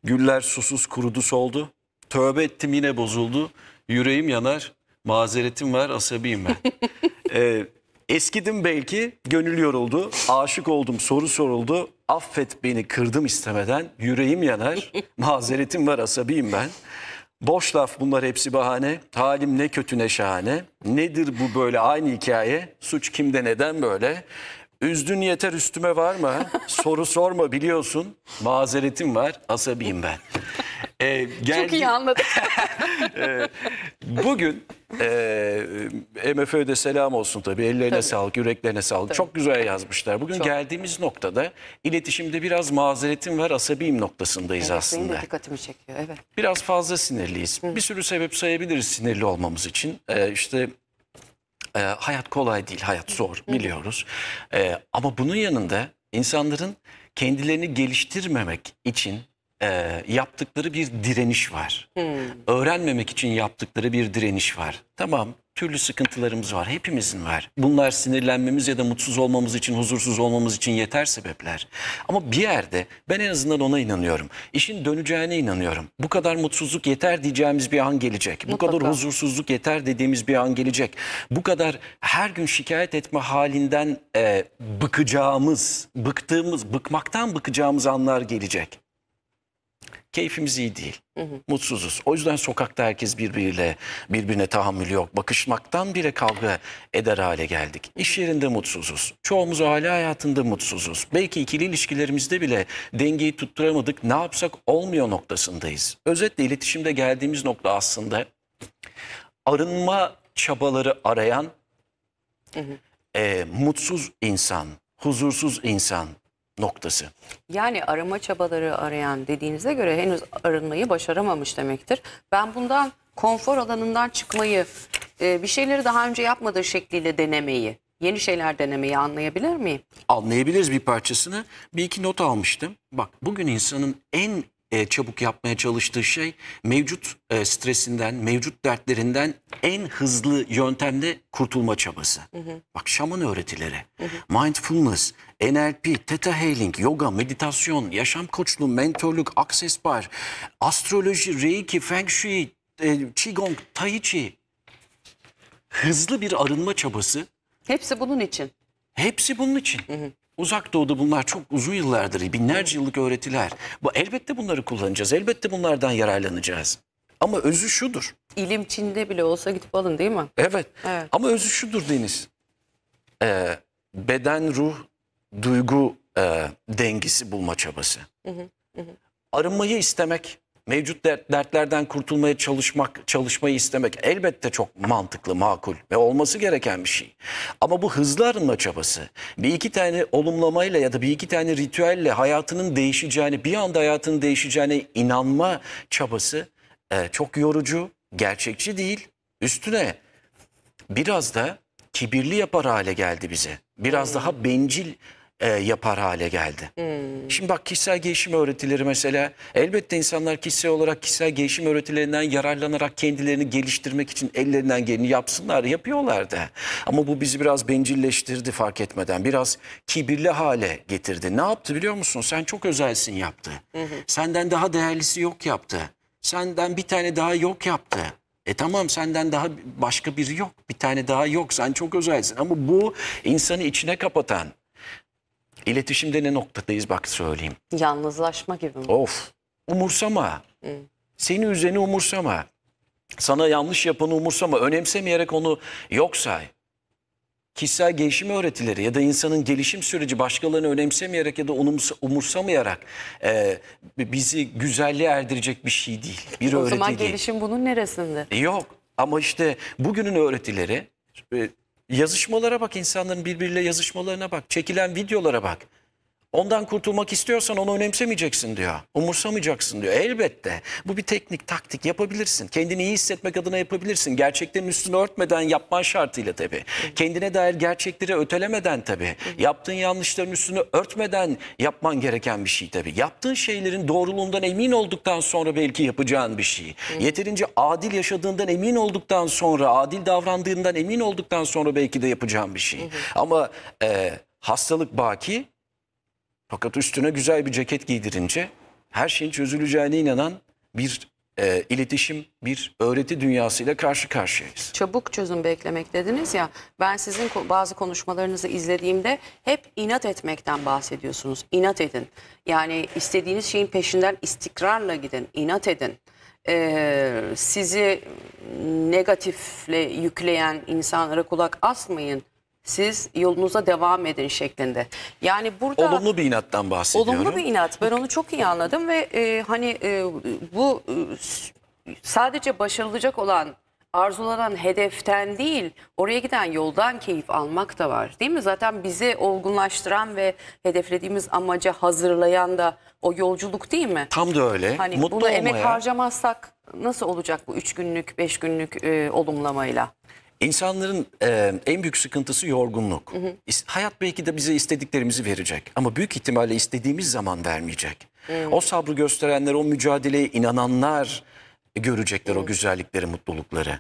Güller susuz kurudu soldu. Tövbe ettim yine bozuldu. Yüreğim yanar, mazeretim var, asabiyim ben. e, eskidim belki, gönül yoruldu. Aşık oldum, soru soruldu affet beni kırdım istemeden yüreğim yanar. Mazeretim var asabiyim ben. Boş laf bunlar hepsi bahane. Halim ne kötü ne şahane. Nedir bu böyle aynı hikaye? Suç kimde neden böyle? Üzdün yeter üstüme var mı? Soru sorma biliyorsun. Mazeretim var asabiyim ben. Ee, geldi... Çok iyi anladım. Ee, bugün e, MFÖ'de selam olsun tabii. Ellerine tabii. sağlık, yüreklerine sağlık. Tabii. Çok güzel yazmışlar. Bugün Çok. geldiğimiz noktada iletişimde biraz mazeretim var, asabiyim noktasındayız evet, aslında. Benim dikkatimi çekiyor, evet. Biraz fazla sinirliyiz. Hı. Bir sürü sebep sayabiliriz sinirli olmamız için. Ee, işte e, hayat kolay değil, hayat zor Hı. biliyoruz. E, ama bunun yanında insanların kendilerini geliştirmemek için e, yaptıkları bir direniş var. Hmm. Öğrenmemek için yaptıkları bir direniş var. Tamam türlü sıkıntılarımız var hepimizin var. Bunlar sinirlenmemiz ya da mutsuz olmamız için huzursuz olmamız için yeter sebepler. Ama bir yerde ben en azından ona inanıyorum. İşin döneceğine inanıyorum. Bu kadar mutsuzluk yeter diyeceğimiz bir an gelecek. Bu kadar huzursuzluk yeter dediğimiz bir an gelecek. Bu kadar her gün şikayet etme halinden e, bıkacağımız, bıktığımız, bıkmaktan bıkacağımız anlar gelecek keyfimiz iyi değil. Hı hı. Mutsuzuz. O yüzden sokakta herkes birbiriyle birbirine tahammül yok. Bakışmaktan bile kavga eder hale geldik. İş yerinde mutsuzuz. Çoğumuz aile hayatında mutsuzuz. Belki ikili ilişkilerimizde bile dengeyi tutturamadık. Ne yapsak olmuyor noktasındayız. Özetle iletişimde geldiğimiz nokta aslında arınma çabaları arayan hı hı. E, mutsuz insan, huzursuz insan, noktası. Yani arama çabaları arayan dediğinize göre henüz arınmayı başaramamış demektir. Ben bundan konfor alanından çıkmayı, e, bir şeyleri daha önce yapmadığı şekliyle denemeyi, yeni şeyler denemeyi anlayabilir miyim? Anlayabiliriz bir parçasını. Bir iki not almıştım. Bak bugün insanın en e, çabuk yapmaya çalıştığı şey mevcut e, stresinden, mevcut dertlerinden en hızlı yöntemde kurtulma çabası. Hı hı. Bak şaman öğretileri, hı hı. mindfulness, NLP, Theta Healing, yoga, meditasyon, yaşam koçluğu, mentorluk, access bar, astroloji, reiki, feng shui, e, qigong, tai chi. Hızlı bir arınma çabası. Hepsi bunun için. Hepsi bunun için. Hı hı. Uzak Doğu'da bunlar çok uzun yıllardır, binlerce yıllık öğretiler. Bu elbette bunları kullanacağız, elbette bunlardan yararlanacağız. Ama özü şudur. İlim Çin'de bile olsa gidip alın değil mi? Evet. evet. Ama özü şudur Deniz. Ee, beden, ruh, duygu e, dengesi bulma çabası. Hı hı, hı. Arınmayı istemek, mevcut dertlerden kurtulmaya çalışmak, çalışmayı istemek elbette çok mantıklı, makul ve olması gereken bir şey. Ama bu hızlı arınma çabası bir iki tane olumlamayla ya da bir iki tane ritüelle hayatının değişeceğini, bir anda hayatının değişeceğine inanma çabası e, çok yorucu, gerçekçi değil. Üstüne biraz da kibirli yapar hale geldi bize. Biraz hmm. daha bencil e, yapar hale geldi. Hmm. Şimdi bak kişisel gelişim öğretileri mesela elbette insanlar kişisel olarak kişisel gelişim öğretilerinden yararlanarak kendilerini geliştirmek için ellerinden geleni yapsınlar yapıyorlar da. Ama bu bizi biraz bencilleştirdi fark etmeden biraz kibirli hale getirdi. Ne yaptı biliyor musun sen çok özelsin yaptı. Hmm. Senden daha değerlisi yok yaptı. Senden bir tane daha yok yaptı. E tamam senden daha başka biri yok. Bir tane daha yok. Sen çok özelsin. Ama bu insanı içine kapatan, İletişimde ne noktadayız bak söyleyeyim. Yalnızlaşma gibi mi? Of. Umursama. Hı. Seni üzeni umursama. Sana yanlış yapanı umursama. Önemsemeyerek onu yok say. Kişisel gelişim öğretileri ya da insanın gelişim süreci başkalarını önemsemeyerek ya da umursamayarak e, bizi güzelliğe erdirecek bir şey değil. Bir o öğreti zaman değil. gelişim bunun neresinde? E, yok ama işte bugünün öğretileri e, Yazışmalara bak insanların birbiriyle yazışmalarına bak. Çekilen videolara bak. Ondan kurtulmak istiyorsan onu önemsemeyeceksin diyor. Umursamayacaksın diyor. Elbette. Bu bir teknik, taktik yapabilirsin. Kendini iyi hissetmek adına yapabilirsin. Gerçeklerin üstünü örtmeden yapman şartıyla tabii. Evet. Kendine dair gerçekleri ötelemeden tabii. Evet. Yaptığın yanlışların üstünü örtmeden yapman gereken bir şey tabii. Yaptığın şeylerin doğruluğundan emin olduktan sonra belki yapacağın bir şey. Evet. Yeterince adil yaşadığından emin olduktan sonra, adil davrandığından emin olduktan sonra belki de yapacağın bir şey. Evet. Ama e, hastalık baki, fakat üstüne güzel bir ceket giydirince her şeyin çözüleceğine inanan bir e, iletişim, bir öğreti dünyasıyla karşı karşıyayız. Çabuk çözüm beklemek dediniz ya. Ben sizin bazı konuşmalarınızı izlediğimde hep inat etmekten bahsediyorsunuz. İnat edin. Yani istediğiniz şeyin peşinden istikrarla gidin. İnat edin. Ee, sizi negatifle yükleyen insanlara kulak asmayın siz yolunuza devam edin şeklinde. Yani burada olumlu bir inattan bahsediyorum. Olumlu bir inat. Ben onu çok iyi anladım ve e, hani e, bu e, sadece başarılacak olan arzulanan hedeften değil oraya giden yoldan keyif almak da var değil mi? Zaten bizi olgunlaştıran ve hedeflediğimiz amaca hazırlayan da o yolculuk değil mi? Tam da öyle. Hani Mutlu buna olmaya. emek harcamazsak nasıl olacak bu üç günlük beş günlük e, olumlamayla? İnsanların e, en büyük sıkıntısı yorgunluk. Hı hı. Hayat belki de bize istediklerimizi verecek ama büyük ihtimalle istediğimiz zaman vermeyecek. Hı. O sabrı gösterenler, o mücadeleye inananlar görecekler hı. o güzellikleri, mutlulukları.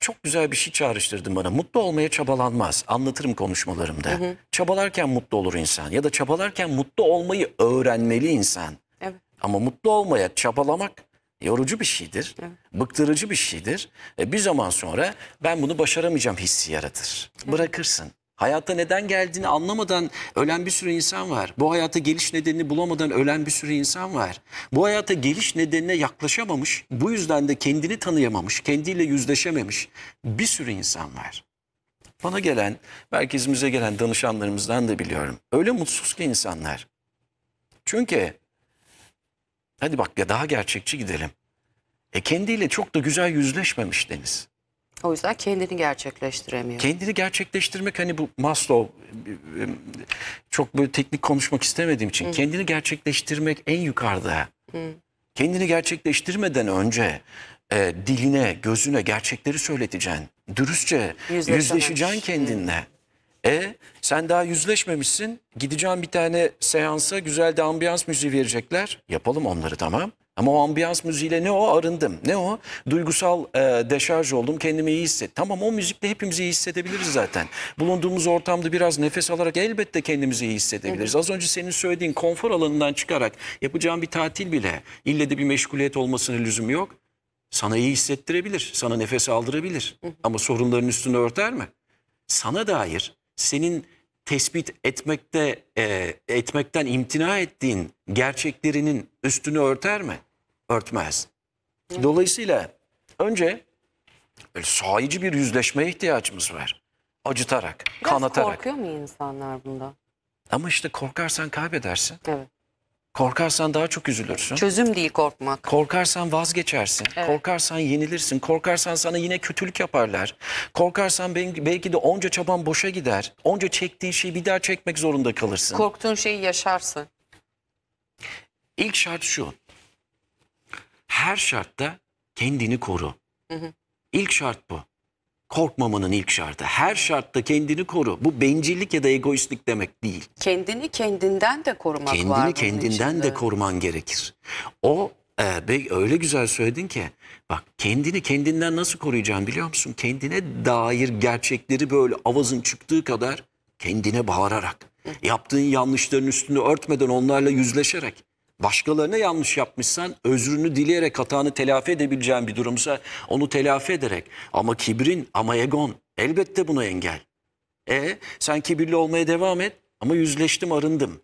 Çok güzel bir şey çağrıştırdın bana. Mutlu olmaya çabalanmaz. Anlatırım konuşmalarımda. Hı hı. Çabalarken mutlu olur insan ya da çabalarken mutlu olmayı öğrenmeli insan. Evet. Ama mutlu olmaya çabalamak yorucu bir şeydir, bıktırıcı bir şeydir. E, bir zaman sonra ben bunu başaramayacağım hissi yaratır. Bırakırsın. Hayatta neden geldiğini anlamadan ölen bir sürü insan var. Bu hayata geliş nedenini bulamadan ölen bir sürü insan var. Bu hayata geliş nedenine yaklaşamamış, bu yüzden de kendini tanıyamamış, kendiyle yüzleşememiş bir sürü insan var. Bana gelen, merkezimize gelen danışanlarımızdan da biliyorum. Öyle mutsuz ki insanlar. Çünkü Hadi bak ya daha gerçekçi gidelim. E kendiyle çok da güzel yüzleşmemiş Deniz. O yüzden kendini gerçekleştiremiyor. Kendini gerçekleştirmek hani bu Maslow e, e, çok böyle teknik konuşmak istemediğim için Hı. kendini gerçekleştirmek en yukarıda. Hı. Kendini gerçekleştirmeden önce e, diline, gözüne gerçekleri söyleteceksin. Dürüstçe yüzleşeceksin kendinle. Hı. E sen daha yüzleşmemişsin. Gideceğim bir tane seansa güzel de ambiyans müziği verecekler. Yapalım onları tamam. Ama o ambiyans müziğiyle ne o arındım. Ne o? Duygusal e, deşarj oldum. Kendimi iyi hisset. Tamam o müzikle hepimiz iyi hissedebiliriz zaten. Bulunduğumuz ortamda biraz nefes alarak elbette kendimizi iyi hissedebiliriz. Az önce senin söylediğin konfor alanından çıkarak yapacağım bir tatil bile ille de bir meşguliyet olmasına lüzum yok. Sana iyi hissettirebilir. Sana nefes aldırabilir. Ama sorunların üstünü örter mi? Sana dair senin tespit etmekte e, etmekten imtina ettiğin gerçeklerinin üstünü örter mi? Örtmez. Dolayısıyla önce böyle sahici bir yüzleşmeye ihtiyacımız var. Acıtarak, Biraz kanatarak. korkuyor mu insanlar bunda? Ama işte korkarsan kaybedersin. Evet. Korkarsan daha çok üzülürsün. Çözüm değil korkmak. Korkarsan vazgeçersin. Evet. Korkarsan yenilirsin. Korkarsan sana yine kötülük yaparlar. Korkarsan belki de onca çaban boşa gider. Onca çektiğin şeyi bir daha çekmek zorunda kalırsın. Korktuğun şeyi yaşarsın. İlk şart şu. Her şartta kendini koru. Hı hı. İlk şart bu korkmamanın ilk şartı. Her şartta kendini koru. Bu bencillik ya da egoistlik demek değil. Kendini kendinden de korumak kendini var. Kendini kendinden içinde. de koruman gerekir. O e, be, öyle güzel söyledin ki bak kendini kendinden nasıl koruyacaksın biliyor musun? Kendine dair gerçekleri böyle avazın çıktığı kadar kendine bağırarak, yaptığın yanlışların üstünü örtmeden onlarla yüzleşerek Başkalarına yanlış yapmışsan özrünü dileyerek hatanı telafi edebileceğin bir durumsa onu telafi ederek. Ama kibrin ama egon elbette buna engel. E sen kibirli olmaya devam et ama yüzleştim arındım.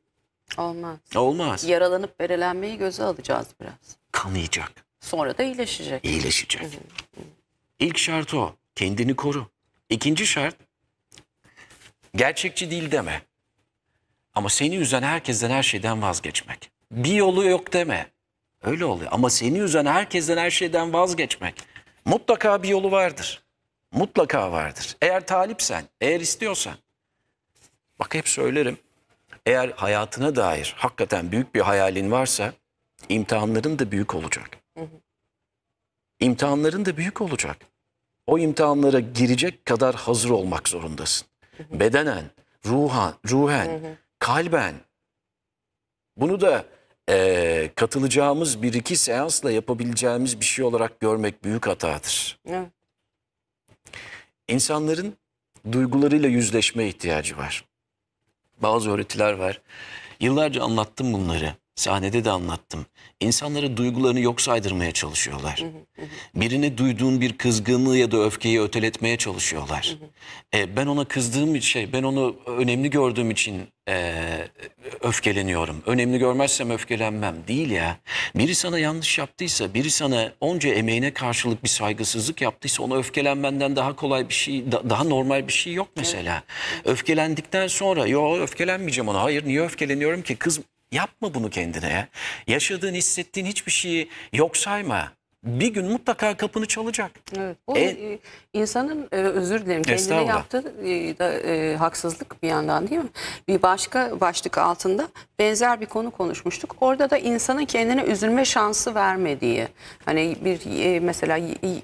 Olmaz. Olmaz. Yaralanıp berelenmeyi göze alacağız biraz. Kanayacak. Sonra da iyileşecek. İyileşecek. İlk şart o. Kendini koru. İkinci şart gerçekçi değil deme. Ama seni üzen herkesten her şeyden vazgeçmek bir yolu yok deme. Öyle oluyor. Ama seni üzen herkesten her şeyden vazgeçmek. Mutlaka bir yolu vardır. Mutlaka vardır. Eğer talipsen, eğer istiyorsan. Bak hep söylerim. Eğer hayatına dair hakikaten büyük bir hayalin varsa imtihanların da büyük olacak. İmtihanların da büyük olacak. O imtihanlara girecek kadar hazır olmak zorundasın. Bedenen, ruhan, ruhen, kalben. Bunu da e, katılacağımız bir iki seansla yapabileceğimiz bir şey olarak görmek büyük hatadır. Evet. İnsanların duygularıyla yüzleşme ihtiyacı var. Bazı öğretiler var. Yıllarca anlattım bunları. Sahnede de anlattım. İnsanları duygularını yok saydırmaya çalışıyorlar. Birini duyduğun bir kızgınlığı ya da öfkeyi öteletmeye çalışıyorlar. E, ben ona kızdığım bir şey, ben onu önemli gördüğüm için e, öfkeleniyorum. Önemli görmezsem öfkelenmem. Değil ya. Biri sana yanlış yaptıysa, biri sana onca emeğine karşılık bir saygısızlık yaptıysa ona öfkelenmenden daha kolay bir şey, da, daha normal bir şey yok mesela. Evet. Öfkelendikten sonra, yo öfkelenmeyeceğim ona. Hayır niye öfkeleniyorum ki? Kız Yapma bunu kendine. Yaşadığın, hissettiğin hiçbir şeyi yok sayma. Bir gün mutlaka kapını çalacak. Evet, o e-, e, insanın e, özür dilerim kendine yaptığı e, da, e, haksızlık bir yandan değil mi? Bir başka başlık altında benzer bir konu konuşmuştuk. Orada da insanın kendine üzülme şansı vermediği. Hani bir e, mesela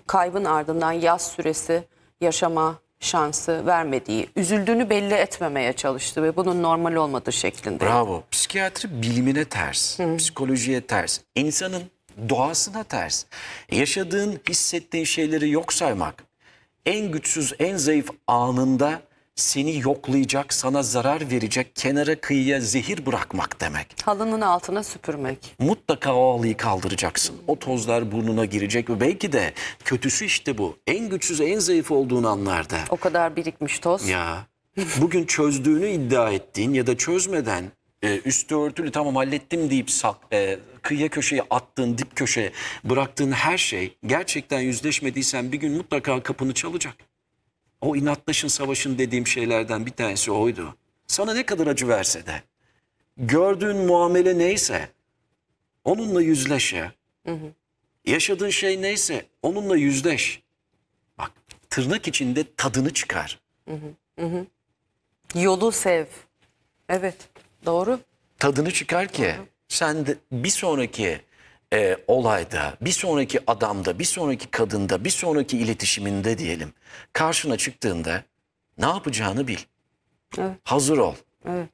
kaybın ardından yaz süresi yaşama şansı vermediği, üzüldüğünü belli etmemeye çalıştı ve bunun normal olmadığı şeklinde. Bravo. Psikiyatri bilimine ters, Hı. psikolojiye ters, insanın doğasına ters. Yaşadığın, hissettiğin şeyleri yok saymak, en güçsüz, en zayıf anında seni yoklayacak, sana zarar verecek, kenara kıyıya zehir bırakmak demek. Halının altına süpürmek. Mutlaka o halıyı kaldıracaksın. O tozlar burnuna girecek ve belki de kötüsü işte bu. En güçsüz, en zayıf olduğun anlarda. O kadar birikmiş toz. Ya. Bugün çözdüğünü iddia ettiğin ya da çözmeden e, üstü örtülü tamam hallettim deyip sak, e, kıyıya köşeye attığın, dip köşeye bıraktığın her şey gerçekten yüzleşmediysen bir gün mutlaka kapını çalacak. O inatlaşın savaşın dediğim şeylerden bir tanesi oydu. Sana ne kadar acı verse de, gördüğün muamele neyse onunla yüzleş ya. Hı hı. Yaşadığın şey neyse onunla yüzleş. Bak tırnak içinde tadını çıkar. Hı hı. Hı hı. Yolu sev. Evet doğru. Tadını çıkar ki doğru. sen de bir sonraki e, olayda, bir sonraki adamda, bir sonraki kadında, bir sonraki iletişiminde diyelim karşına çıktığında ne yapacağını bil. Evet. Hazır ol. Evet.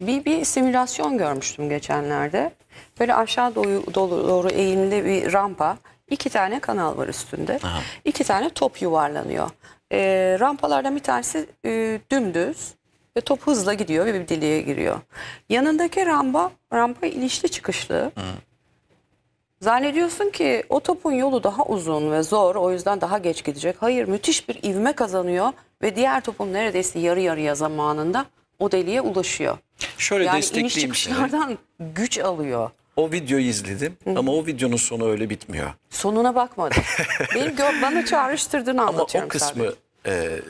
Bir, bir simülasyon görmüştüm geçenlerde. Böyle aşağı doğru, doğru eğimli bir rampa. İki tane kanal var üstünde. Aha. İki tane top yuvarlanıyor. E, rampalardan bir tanesi e, dümdüz ve top hızla gidiyor ve bir deliğe giriyor. Yanındaki rampa rampa ilişli çıkışlı. Hı. Zannediyorsun ki o topun yolu daha uzun ve zor o yüzden daha geç gidecek. Hayır müthiş bir ivme kazanıyor ve diğer topun neredeyse yarı yarıya zamanında o deliğe ulaşıyor. Şöyle yani iniş destekleyeyim seni. çıkışlardan güç alıyor. O videoyu izledim ama o videonun sonu öyle bitmiyor. Sonuna bakmadım. Benim gö- bana çağrıştırdığını Ama o anlatıyorum kısmı e,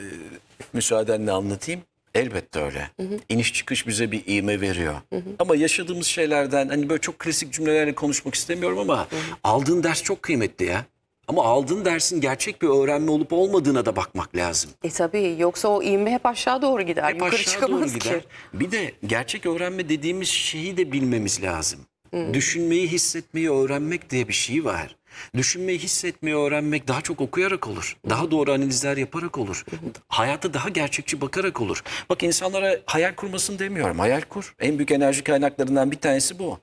müsaadenle anlatayım. Elbette öyle. Hı hı. İniş çıkış bize bir iğme veriyor. Hı hı. Ama yaşadığımız şeylerden hani böyle çok klasik cümlelerle konuşmak istemiyorum ama hı hı. aldığın ders çok kıymetli ya. Ama aldığın dersin gerçek bir öğrenme olup olmadığına da bakmak lazım. E tabii yoksa o iğme hep aşağı doğru gider. Hep Yukarı çıkamaz doğru gider. ki. Bir de gerçek öğrenme dediğimiz şeyi de bilmemiz lazım. Hı. Düşünmeyi, hissetmeyi öğrenmek diye bir şey var. Düşünmeyi hissetmeyi öğrenmek daha çok okuyarak olur. Daha doğru analizler yaparak olur. Hayata daha gerçekçi bakarak olur. Bak insanlara hayal kurmasın demiyorum. Hayal kur. En büyük enerji kaynaklarından bir tanesi bu.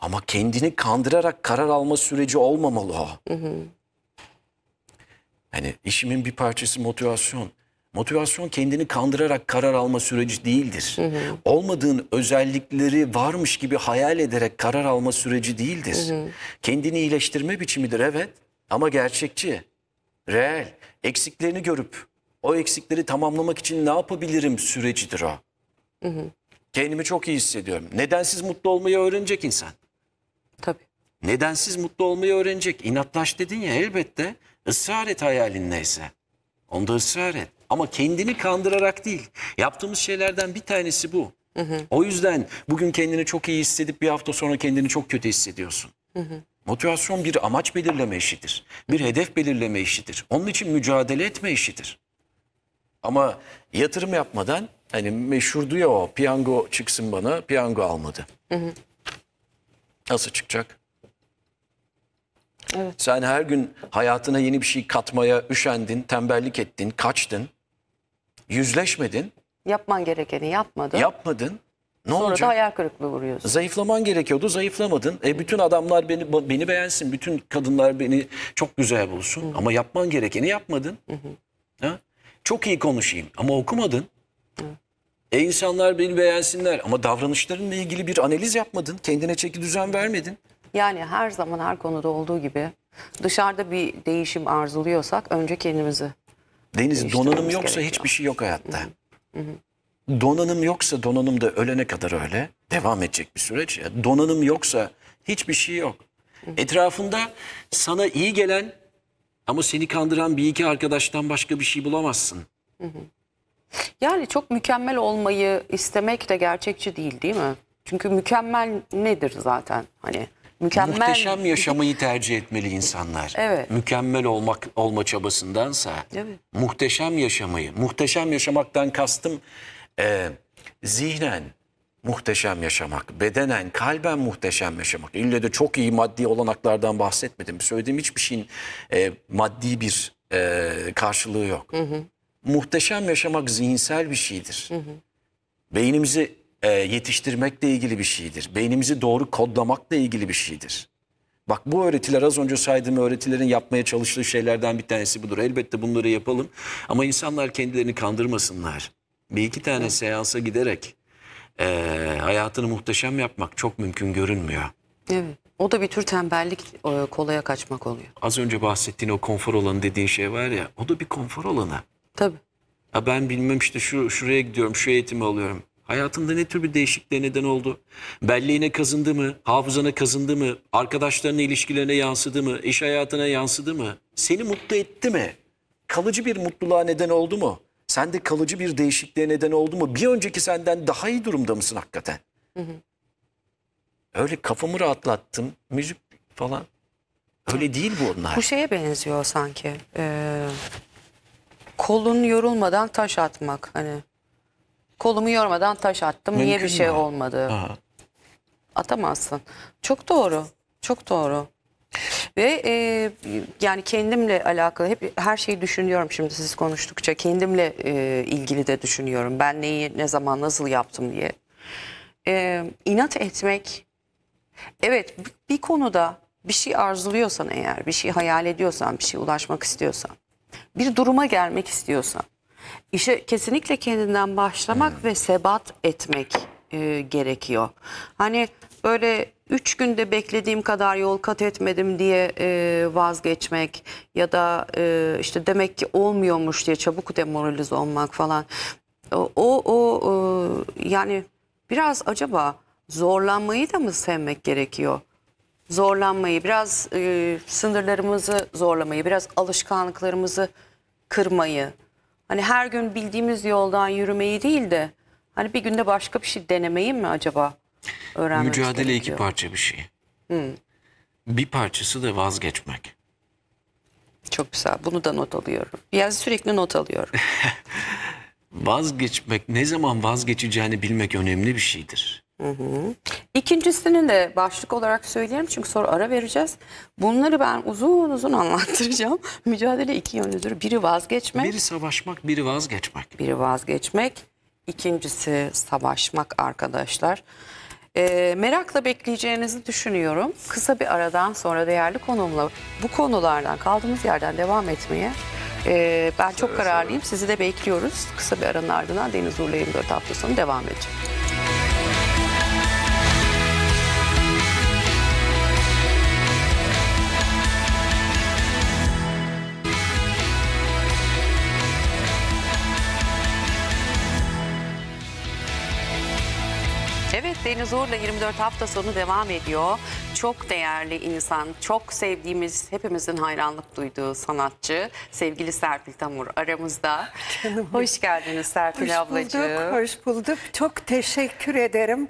Ama kendini kandırarak karar alma süreci olmamalı o. Hani işimin bir parçası motivasyon. Motivasyon kendini kandırarak karar alma süreci değildir. Hı hı. Olmadığın özellikleri varmış gibi hayal ederek karar alma süreci değildir. Hı hı. Kendini iyileştirme biçimidir evet ama gerçekçi, reel, eksiklerini görüp o eksikleri tamamlamak için ne yapabilirim sürecidir o. Hı hı. Kendimi çok iyi hissediyorum. Nedensiz mutlu olmayı öğrenecek insan. Tabii. Nedensiz mutlu olmayı öğrenecek. İnatlaş dedin ya elbette ısrar et hayalin neyse. Onda ısrar et. Ama kendini kandırarak değil. Yaptığımız şeylerden bir tanesi bu. Hı hı. O yüzden bugün kendini çok iyi hissedip bir hafta sonra kendini çok kötü hissediyorsun. Hı hı. Motivasyon bir amaç belirleme işidir. Bir hedef belirleme işidir. Onun için mücadele etme işidir. Ama yatırım yapmadan hani meşhurdu ya o piyango çıksın bana piyango almadı. Hı hı. Nasıl çıkacak? Evet. Sen her gün hayatına yeni bir şey katmaya üşendin, tembellik ettin, kaçtın. Yüzleşmedin. Yapman gerekeni yapmadın. Yapmadın. Ne Sonra olacak? da hayal kırıklığı vuruyorsun. Zayıflaman gerekiyordu, zayıflamadın. E bütün adamlar beni beni beğensin, bütün kadınlar beni çok güzel bulsun. Hı Ama yapman gerekeni yapmadın. Hı -hı. Ha? Çok iyi konuşayım ama okumadın. Hı. E insanlar beni beğensinler ama davranışlarınla ilgili bir analiz yapmadın. Kendine çeki düzen vermedin. Yani her zaman her konuda olduğu gibi dışarıda bir değişim arzuluyorsak önce kendimizi Deniz donanım yoksa gerekiyor. hiçbir şey yok hayatta. Hı hı. Donanım yoksa donanım da ölene kadar öyle devam edecek bir süreç. Ya. Donanım yoksa hiçbir şey yok. Etrafında sana iyi gelen ama seni kandıran bir iki arkadaştan başka bir şey bulamazsın. Yani çok mükemmel olmayı istemek de gerçekçi değil değil mi? Çünkü mükemmel nedir zaten hani? Mükemmel. Muhteşem yaşamayı tercih etmeli insanlar. Evet. Mükemmel olmak olma çabasındansa evet. muhteşem yaşamayı, muhteşem yaşamaktan kastım e, zihnen muhteşem yaşamak, bedenen, kalben muhteşem yaşamak. İlle de çok iyi maddi olanaklardan bahsetmedim. Söylediğim hiçbir şeyin e, maddi bir e, karşılığı yok. Hı hı. Muhteşem yaşamak zihinsel bir şeydir. Hı hı. Beynimizi e, yetiştirmekle ilgili bir şeydir. Beynimizi doğru kodlamakla ilgili bir şeydir. Bak bu öğretiler az önce saydığım öğretilerin yapmaya çalıştığı şeylerden bir tanesi budur. Elbette bunları yapalım ama insanlar kendilerini kandırmasınlar. Bir iki tane seansa giderek e, hayatını muhteşem yapmak çok mümkün görünmüyor. Evet. O da bir tür tembellik e, kolaya kaçmak oluyor. Az önce bahsettiğin o konfor alanı dediğin şey var ya o da bir konfor alanı. Tabii. Ha ben bilmem işte şu şuraya gidiyorum şu eğitimi alıyorum. Hayatında ne tür bir değişikliğe neden oldu? Belleğine kazındı mı? Hafızana kazındı mı? Arkadaşlarına ilişkilerine yansıdı mı? İş hayatına yansıdı mı? Seni mutlu etti mi? Kalıcı bir mutluluğa neden oldu mu? Sen de kalıcı bir değişikliğe neden oldu mu? Bir önceki senden daha iyi durumda mısın hakikaten? Hı hı. Öyle kafamı rahatlattım. Müzik falan. Öyle değil bu onlar. Bu şeye benziyor sanki. Ee, kolun yorulmadan taş atmak. Hani kolumu yormadan taş attım. Mümkün Niye bir şey mi? olmadı? Ha. Atamazsın. Çok doğru. Çok doğru. Ve e, yani kendimle alakalı hep her şeyi düşünüyorum şimdi siz konuştukça. Kendimle e, ilgili de düşünüyorum. Ben neyi, ne zaman, nasıl yaptım diye. E, inat etmek. Evet bir konuda bir şey arzuluyorsan eğer, bir şey hayal ediyorsan, bir şey ulaşmak istiyorsan, bir duruma gelmek istiyorsan İşe kesinlikle kendinden başlamak hmm. ve sebat etmek e, gerekiyor. Hani böyle üç günde beklediğim kadar yol kat etmedim diye e, vazgeçmek ya da e, işte demek ki olmuyormuş diye çabuk demoralize olmak falan. O, o, o e, yani biraz acaba zorlanmayı da mı sevmek gerekiyor? Zorlanmayı, biraz e, sınırlarımızı zorlamayı, biraz alışkanlıklarımızı kırmayı, Hani her gün bildiğimiz yoldan yürümeyi değil de hani bir günde başka bir şey denemeyi mi acaba öğrenmek Mücadele iki parça bir şey. Hı. Hmm. Bir parçası da vazgeçmek. Çok güzel. Bunu da not alıyorum. Yani sürekli not alıyorum. vazgeçmek, ne zaman vazgeçeceğini bilmek önemli bir şeydir. Hı İkincisini de başlık olarak söyleyelim çünkü sonra ara vereceğiz. Bunları ben uzun uzun anlattıracağım. Mücadele iki yönlüdür. Biri vazgeçmek. Biri savaşmak, biri vazgeçmek. Biri vazgeçmek. İkincisi savaşmak arkadaşlar. E, merakla bekleyeceğinizi düşünüyorum. Kısa bir aradan sonra değerli konumla bu konulardan kaldığımız yerden devam etmeye e, ben çok kararlıyım. Sizi de bekliyoruz. Kısa bir aranın ardından Deniz Uğur'la 24 hafta sonu devam edecek. Aynı Zorla 24 hafta sonu devam ediyor. Çok değerli insan, çok sevdiğimiz, hepimizin hayranlık duyduğu sanatçı sevgili Serpil Tamur aramızda. Canım. Hoş geldiniz Serpil hoş ablacığım. Bulduk, hoş bulduk. Çok teşekkür ederim.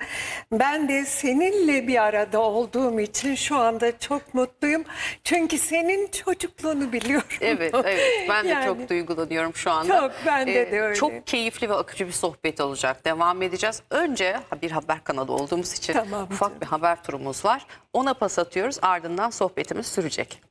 Ben de seninle bir arada olduğum için şu anda çok mutluyum. Çünkü senin çocukluğunu biliyorum. Evet, evet. Ben de yani, çok duygulanıyorum şu anda. Çok, ben de, ee, de öyle. Çok keyifli ve akıcı bir sohbet olacak. Devam edeceğiz. Önce bir haber kanalı olduğumuz için tamam, ufak bir haber turumuz var. Ona pas atıyoruz ardından sohbetimiz sürecek.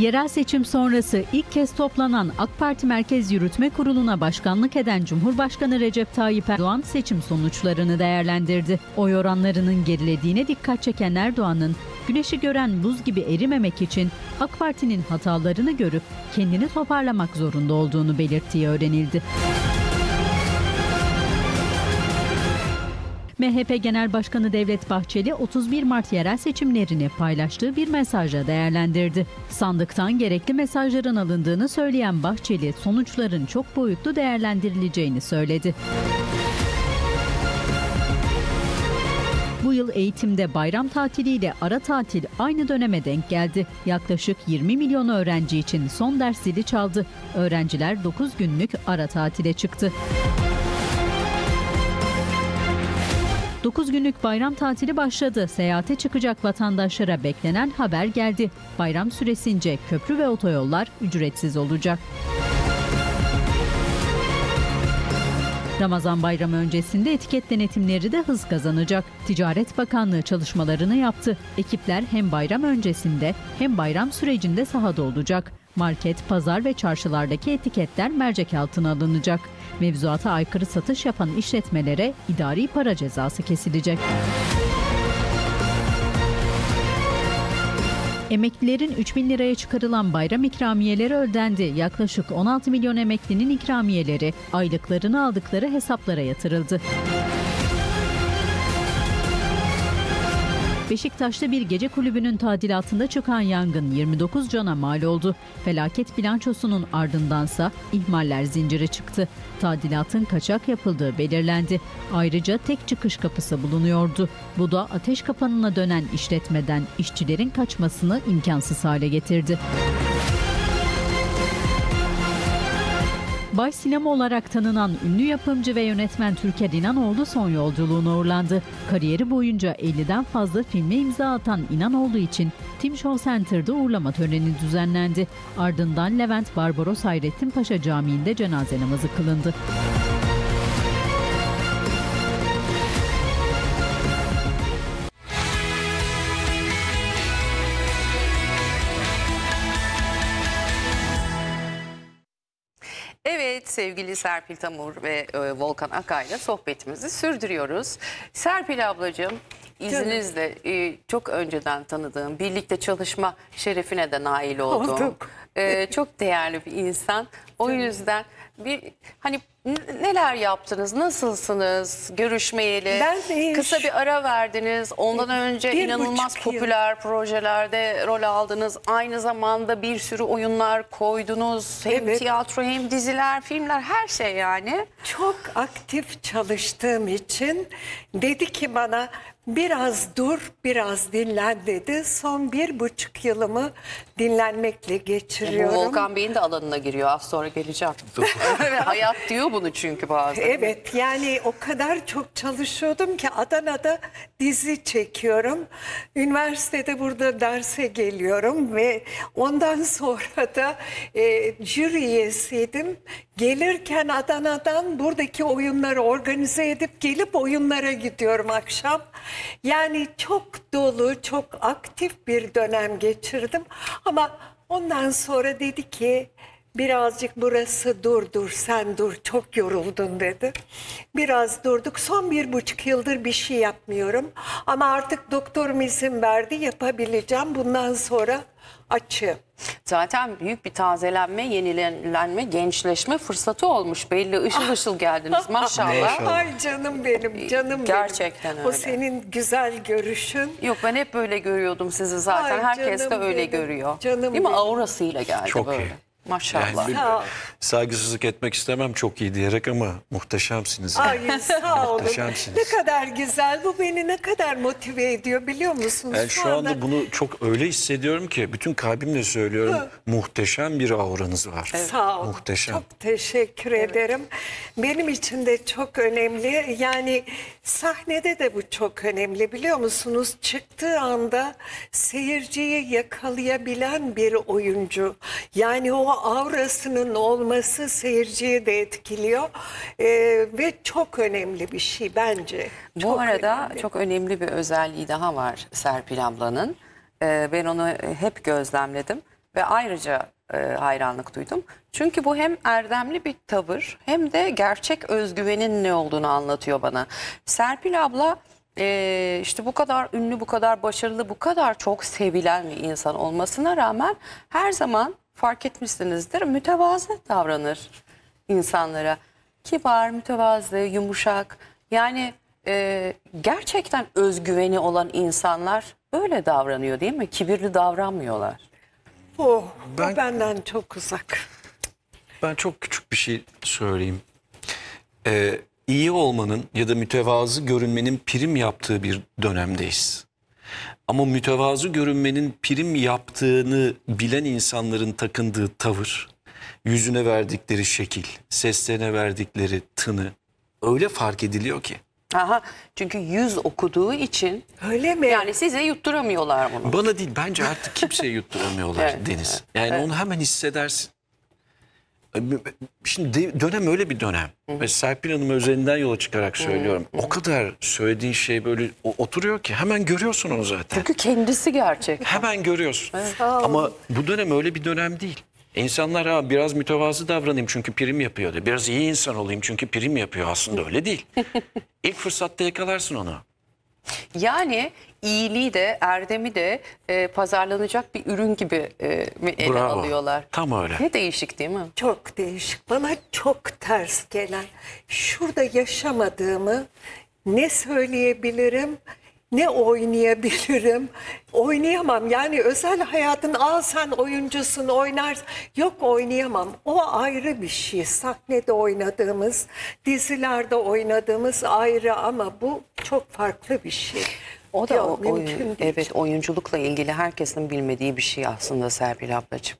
Yerel seçim sonrası ilk kez toplanan AK Parti Merkez Yürütme Kurulu'na başkanlık eden Cumhurbaşkanı Recep Tayyip Erdoğan seçim sonuçlarını değerlendirdi. Oy oranlarının gerilediğine dikkat çeken Erdoğan'ın güneşi gören buz gibi erimemek için AK Parti'nin hatalarını görüp kendini toparlamak zorunda olduğunu belirttiği öğrenildi. MHP Genel Başkanı Devlet Bahçeli 31 Mart yerel seçimlerini paylaştığı bir mesajla değerlendirdi. Sandıktan gerekli mesajların alındığını söyleyen Bahçeli sonuçların çok boyutlu değerlendirileceğini söyledi. Bu yıl eğitimde bayram tatiliyle ara tatil aynı döneme denk geldi. Yaklaşık 20 milyon öğrenci için son ders zili çaldı. Öğrenciler 9 günlük ara tatile çıktı. 9 günlük bayram tatili başladı. Seyahate çıkacak vatandaşlara beklenen haber geldi. Bayram süresince köprü ve otoyollar ücretsiz olacak. Ramazan bayramı öncesinde etiket denetimleri de hız kazanacak. Ticaret Bakanlığı çalışmalarını yaptı. Ekipler hem bayram öncesinde hem bayram sürecinde sahada olacak. Market, pazar ve çarşılardaki etiketler mercek altına alınacak. Mevzuata aykırı satış yapan işletmelere idari para cezası kesilecek. Emeklilerin 3 bin liraya çıkarılan bayram ikramiyeleri ödendi. Yaklaşık 16 milyon emeklinin ikramiyeleri aylıklarını aldıkları hesaplara yatırıldı. Beşiktaş'ta bir gece kulübünün tadilatında çıkan yangın 29 cana mal oldu. Felaket bilançosunun ardındansa ihmaller zincire çıktı. Tadilatın kaçak yapıldığı belirlendi. Ayrıca tek çıkış kapısı bulunuyordu. Bu da ateş kapanına dönen işletmeden işçilerin kaçmasını imkansız hale getirdi. Baş sinema olarak tanınan ünlü yapımcı ve yönetmen Türker İnanoğlu son yolculuğuna uğurlandı. Kariyeri boyunca 50'den fazla filme imza atan İnanoğlu için Tim Show Center'da uğurlama töreni düzenlendi. Ardından Levent Barbaros Hayrettin Paşa Camii'nde cenaze namazı kılındı. sevgili Serpil Tamur ve e, Volkan Akay'la sohbetimizi sürdürüyoruz. Serpil ablacığım izninizle e, çok önceden tanıdığım, birlikte çalışma şerefine de nail olduğum. E, çok değerli bir insan. O Canım. yüzden bir hani Neler yaptınız? Nasılsınız? Görüşmeyeli. Ben de Kısa bir ara verdiniz. Ondan önce bir inanılmaz buçuk yıl. popüler projelerde rol aldınız. Aynı zamanda bir sürü oyunlar koydunuz. Hem Evet. tiyatro hem diziler, filmler her şey yani. Çok aktif çalıştığım için dedi ki bana biraz dur, biraz dinlen dedi. Son bir buçuk yılımı dinlenmekle e, geçiriyorum. Bu Volkan Bey'in de alanına giriyor. Az sonra geleceğim. Hayat diyor bunu çünkü bazen. Evet yani o kadar çok çalışıyordum ki Adana'da dizi çekiyorum. Üniversitede burada derse geliyorum ve ondan sonra da e, jüri üyesiydim. Gelirken Adana'dan buradaki oyunları organize edip gelip oyunlara gidiyorum akşam. Yani çok dolu, çok aktif bir dönem geçirdim. Ama ondan sonra dedi ki birazcık burası dur dur sen dur çok yoruldun dedi. Biraz durduk son bir buçuk yıldır bir şey yapmıyorum ama artık doktorum izin verdi yapabileceğim bundan sonra açığım zaten büyük bir tazelenme, yenilenme, gençleşme fırsatı olmuş. Belli ışıl ah. ışıl geldiniz maşallah. Ay canım benim, canım Gerçekten benim. öyle. O senin güzel görüşün. Yok ben hep böyle görüyordum sizi zaten. Ay, Herkes de öyle benim, görüyor. Canım Değil mi? Aurasıyla geldi Çok böyle. Iyi. Maşallah. Yani sağ saygısızlık etmek istemem çok iyi diyerek ama muhteşemsiniz. Yani. Hayır sağ olun. Ne kadar güzel. Bu beni ne kadar motive ediyor biliyor musunuz? Yani şu, şu anda... anda bunu çok öyle hissediyorum ki bütün kalbimle söylüyorum. Hı. Muhteşem bir auranız var. Evet. Sağ olun. Muhteşem. Çok teşekkür evet. ederim. Benim için de çok önemli. Yani sahnede de bu çok önemli biliyor musunuz? Çıktığı anda seyirciyi yakalayabilen bir oyuncu. Yani o aurasının olması seyirciyi de etkiliyor e, ve çok önemli bir şey bence. Bu çok arada önemli. çok önemli bir özelliği daha var Serpil ablanın. E, ben onu hep gözlemledim ve ayrıca e, hayranlık duydum. Çünkü bu hem erdemli bir tavır hem de gerçek özgüvenin ne olduğunu anlatıyor bana. Serpil abla e, işte bu kadar ünlü, bu kadar başarılı, bu kadar çok sevilen bir insan olmasına rağmen her zaman fark etmişsinizdir mütevazı davranır insanlara. Kibar, mütevazı, yumuşak yani e, gerçekten özgüveni olan insanlar böyle davranıyor değil mi? Kibirli davranmıyorlar. Oh, ben, o benden çok uzak. Ben çok küçük bir şey söyleyeyim. Ee, iyi olmanın ya da mütevazı görünmenin prim yaptığı bir dönemdeyiz. Ama mütevazı görünmenin prim yaptığını bilen insanların takındığı tavır, yüzüne verdikleri şekil, seslerine verdikleri tını öyle fark ediliyor ki. Aha, çünkü yüz okuduğu için öyle mi? Yani size yutturamıyorlar bunu. Bana değil bence artık kimseye yutturamıyorlar evet, Deniz. Yani evet. onu hemen hissedersin. Şimdi dönem öyle bir dönem. Hı hı. Ve Serpil Hanım üzerinden yola çıkarak söylüyorum. Hı hı. O kadar söylediğin şey böyle oturuyor ki hemen görüyorsun onu zaten. Çünkü kendisi gerçek. Hemen görüyorsun. Evet. Ama bu dönem öyle bir dönem değil. İnsanlar ha biraz mütevazı davranayım çünkü prim yapıyor diyor. Biraz iyi insan olayım çünkü prim yapıyor aslında öyle değil. İlk fırsatta yakalarsın onu. Yani iyiliği de erdemi de e, pazarlanacak bir ürün gibi e, ele Bravo. alıyorlar. Tam öyle. Ne değişik değil mi? Çok değişik. Bana çok ters gelen. Şurada yaşamadığımı ne söyleyebilirim ne oynayabilirim. Oynayamam yani özel hayatın al sen oyuncusun oynar. Yok oynayamam. O ayrı bir şey. Sahnede oynadığımız, dizilerde oynadığımız ayrı ama bu çok farklı bir şey. O da Yok, o, mümkün oyun, değil. evet oyunculukla ilgili herkesin bilmediği bir şey aslında Serpil ablacığım.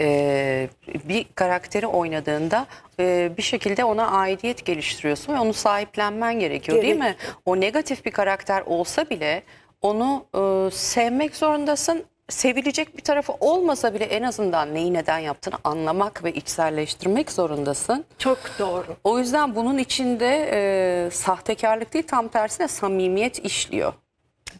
Ee, bir karakteri oynadığında e, bir şekilde ona aidiyet geliştiriyorsun ve onu sahiplenmen gerekiyor Gerek. değil mi? O negatif bir karakter olsa bile onu e, sevmek zorundasın. Sevilecek bir tarafı olmasa bile en azından neyi neden yaptığını anlamak ve içselleştirmek zorundasın. Çok doğru. O yüzden bunun içinde e, sahtekarlık değil tam tersine samimiyet işliyor.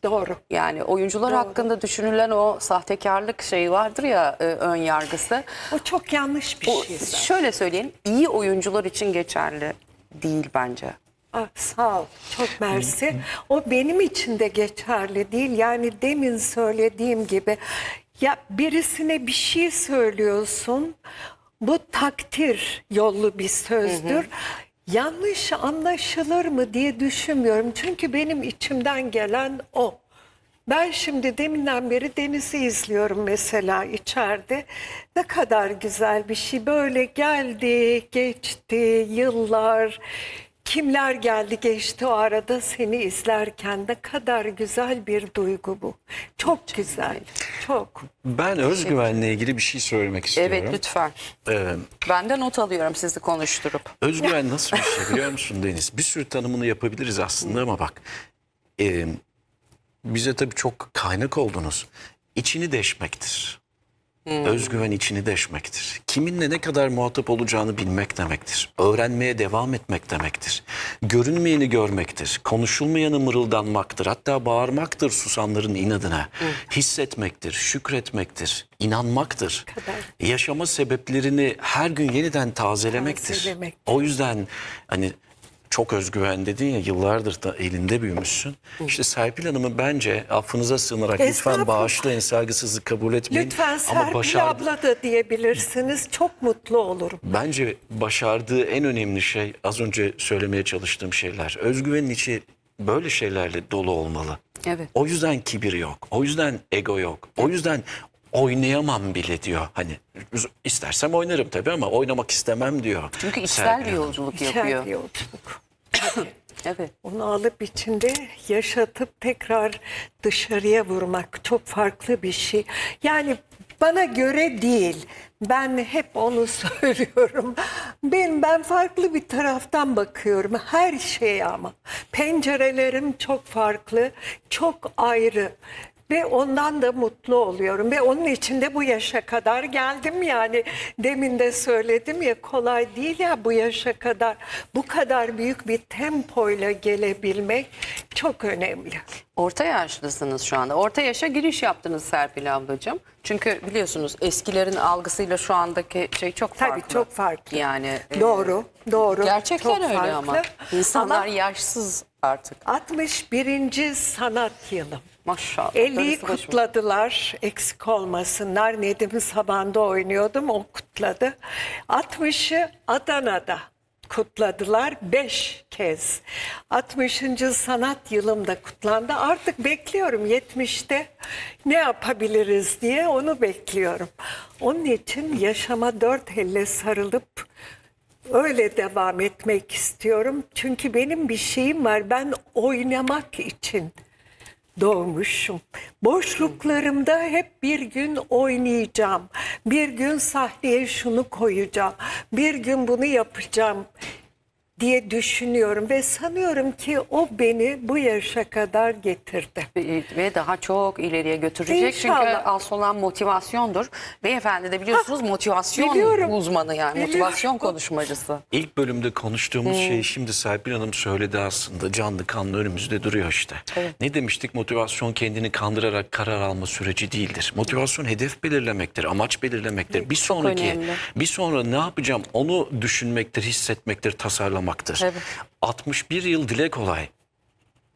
Doğru. Yani oyuncular Doğru. hakkında düşünülen o sahtekarlık şeyi vardır ya e, ön yargısı. O çok yanlış bir o, şey. Şöyle söyleyelim iyi oyuncular için geçerli değil bence. Ah, sağ ol. Çok mersi. O benim için de geçerli değil. Yani demin söylediğim gibi ya birisine bir şey söylüyorsun. Bu takdir yollu bir sözdür. Hı hı yanlış anlaşılır mı diye düşünmüyorum. Çünkü benim içimden gelen o. Ben şimdi deminden beri denizi izliyorum mesela içeride. Ne kadar güzel bir şey. Böyle geldi, geçti, yıllar, Kimler geldi geçti o arada seni izlerken ne kadar güzel bir duygu bu. Çok güzel, çok. Ben özgüvenle ilgili bir şey söylemek istiyorum. Evet lütfen. Ee, ben de not alıyorum sizi konuşturup. Özgüven nasıl bir şey biliyor musun Deniz? Bir sürü tanımını yapabiliriz aslında ama bak. E, bize tabii çok kaynak oldunuz. İçini deşmektir. Hmm. Özgüven içini deşmektir. Kiminle ne kadar muhatap olacağını bilmek demektir. Öğrenmeye devam etmek demektir. Görünmeyeni görmektir. Konuşulmayanı mırıldanmaktır. Hatta bağırmaktır susanların inadına. Hmm. Hissetmektir, şükretmektir, inanmaktır. Kadar. Yaşama sebeplerini her gün yeniden tazelemektir. tazelemektir. O yüzden hani çok özgüven dedin ya yıllardır da elinde büyümüşsün. Hı. İşte Serpil Hanım'ı bence affınıza sığınarak Estağfurullah. lütfen bağışlayın saygısızlık kabul etmeyin. Lütfen Serpil Ama başar... abla da diyebilirsiniz çok mutlu olurum. Bence başardığı en önemli şey az önce söylemeye çalıştığım şeyler. Özgüvenin içi böyle şeylerle dolu olmalı. Evet. O yüzden kibir yok. O yüzden ego yok. Evet. O yüzden oynayamam bile diyor. Hani istersem oynarım tabii ama oynamak istemem diyor. Çünkü içsel bir yolculuk yapıyor. İçsel bir yolculuk. Evet. Onu alıp içinde yaşatıp tekrar dışarıya vurmak çok farklı bir şey. Yani bana göre değil. Ben hep onu söylüyorum. Ben ben farklı bir taraftan bakıyorum her şeye ama. Pencerelerim çok farklı, çok ayrı ve ondan da mutlu oluyorum ve onun için de bu yaşa kadar geldim yani demin de söyledim ya kolay değil ya bu yaşa kadar bu kadar büyük bir tempoyla gelebilmek çok önemli. Orta yaşlısınız şu anda. Orta yaşa giriş yaptınız Serpil ablacığım. Çünkü biliyorsunuz eskilerin algısıyla şu andaki şey çok farklı. Tabii çok farklı. Yani e, doğru, doğru. Gerçekten çok öyle farklı. ama. İnsanlar ama yaşsız artık. 61. sanat yılım. Maşallah. 50'yi kutladılar eksik olmasınlar. Nedim Saban'da oynuyordum o kutladı. 60'ı Adana'da kutladılar 5 kez. 60. sanat yılımda kutlandı. Artık bekliyorum 70'te ne yapabiliriz diye onu bekliyorum. Onun için yaşama dört elle sarılıp öyle devam etmek istiyorum. Çünkü benim bir şeyim var. Ben oynamak için doğmuşum. Boşluklarımda hep bir gün oynayacağım. Bir gün sahneye şunu koyacağım. Bir gün bunu yapacağım diye düşünüyorum ve sanıyorum ki o beni bu yaşa kadar getirdi. Ve daha çok ileriye götürecek İnşallah. çünkü asıl olan motivasyondur. Beyefendi de biliyorsunuz ha, motivasyon biliyorum. uzmanı yani biliyorum. motivasyon konuşmacısı. İlk bölümde konuştuğumuz hmm. şeyi şimdi Serpil Hanım söyledi aslında canlı kanlı önümüzde duruyor işte. Evet. Ne demiştik motivasyon kendini kandırarak karar alma süreci değildir. Motivasyon hedef belirlemektir, amaç belirlemektir. Evet, bir sonraki, bir sonra ne yapacağım onu düşünmektir, hissetmektir, tasarlamak yaşamaktır. Evet. 61 yıl dile kolay.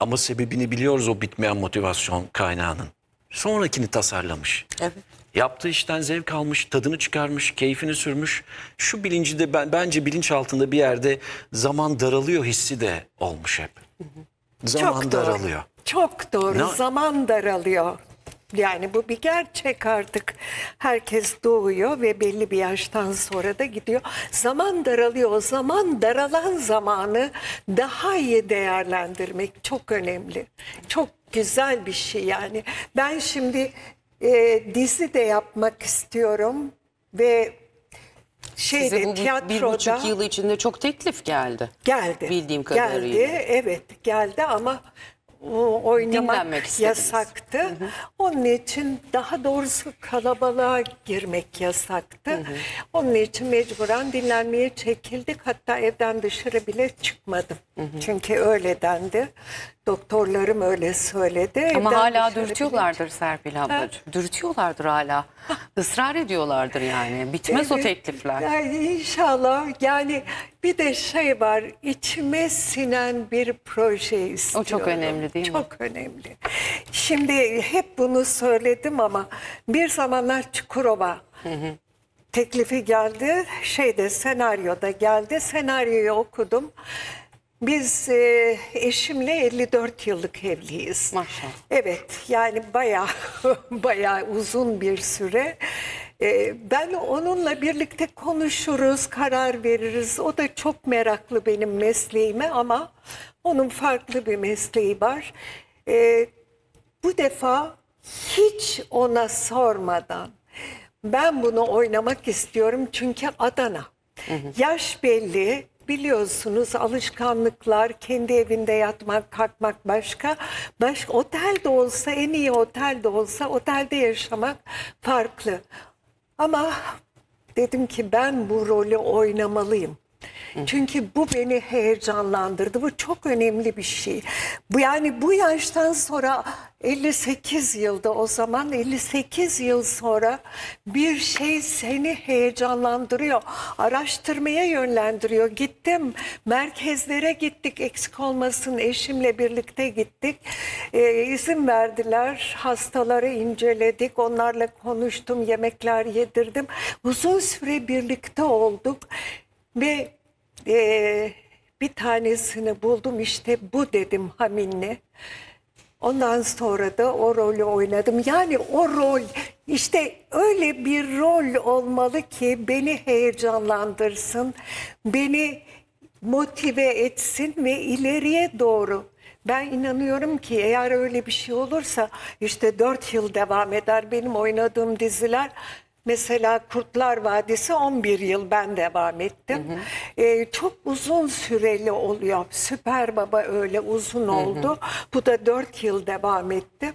Ama sebebini biliyoruz o bitmeyen motivasyon kaynağının. Sonrakini tasarlamış. Evet. Yaptığı işten zevk almış, tadını çıkarmış, keyfini sürmüş. Şu bilinci de bence bilinç altında bir yerde zaman daralıyor hissi de olmuş hep. Hı hı. Zaman Çok daralıyor. Doğru. Çok doğru. Ne? Zaman daralıyor. Yani bu bir gerçek artık. Herkes doğuyor ve belli bir yaştan sonra da gidiyor. Zaman daralıyor. O zaman daralan zamanı daha iyi değerlendirmek çok önemli. Çok güzel bir şey yani. Ben şimdi e, dizi de yapmak istiyorum ve şeyde Size bu tiyatroda bir buçuk yıl içinde çok teklif geldi. Geldi. Bildiğim kadarıyla. Geldi evet geldi ama oynamak yasaktı. Hı hı. Onun için daha doğrusu kalabalığa girmek yasaktı. Hı hı. Onun için mecburen dinlenmeye çekildik. Hatta evden dışarı bile çıkmadım. Hı hı. Çünkü öğledendi. Doktorlarım öyle söyledi. Ama hala dürtüyorlardır bilinç. Serpil ablacığım. Ha? Dürtüyorlardır hala. Israr ediyorlardır yani. Bitmez evet, o teklifler. Yani inşallah yani bir de şey var içime sinen bir proje istiyorum. O çok önemli değil mi? Çok önemli. Şimdi hep bunu söyledim ama bir zamanlar Çukurova hı hı. teklifi geldi. Şeyde senaryoda geldi. Senaryoyu okudum. Biz e, eşimle 54 yıllık evliyiz. Maşallah. Evet yani baya baya uzun bir süre. E, ben onunla birlikte konuşuruz, karar veririz. O da çok meraklı benim mesleğime ama onun farklı bir mesleği var. E, bu defa hiç ona sormadan ben bunu oynamak istiyorum çünkü Adana. Hı hı. Yaş belli, biliyorsunuz alışkanlıklar kendi evinde yatmak kalkmak başka. Başka otel de olsa en iyi otel de olsa otelde yaşamak farklı. Ama dedim ki ben bu rolü oynamalıyım. Çünkü bu beni heyecanlandırdı. Bu çok önemli bir şey. Bu yani bu yaştan sonra 58 yılda o zaman 58 yıl sonra bir şey seni heyecanlandırıyor. Araştırmaya yönlendiriyor. Gittim merkezlere gittik eksik olmasın eşimle birlikte gittik. Ee, izin verdiler hastaları inceledik onlarla konuştum yemekler yedirdim. Uzun süre birlikte olduk. Ve e, bir tanesini buldum işte bu dedim Hamin'le. Ondan sonra da o rolü oynadım. Yani o rol işte öyle bir rol olmalı ki beni heyecanlandırsın, beni motive etsin ve ileriye doğru. Ben inanıyorum ki eğer öyle bir şey olursa işte dört yıl devam eder benim oynadığım diziler Mesela Kurtlar Vadisi 11 yıl ben devam ettim. Hı hı. E, çok uzun süreli oluyor. Süper Baba öyle uzun oldu. Hı hı. Bu da 4 yıl devam etti.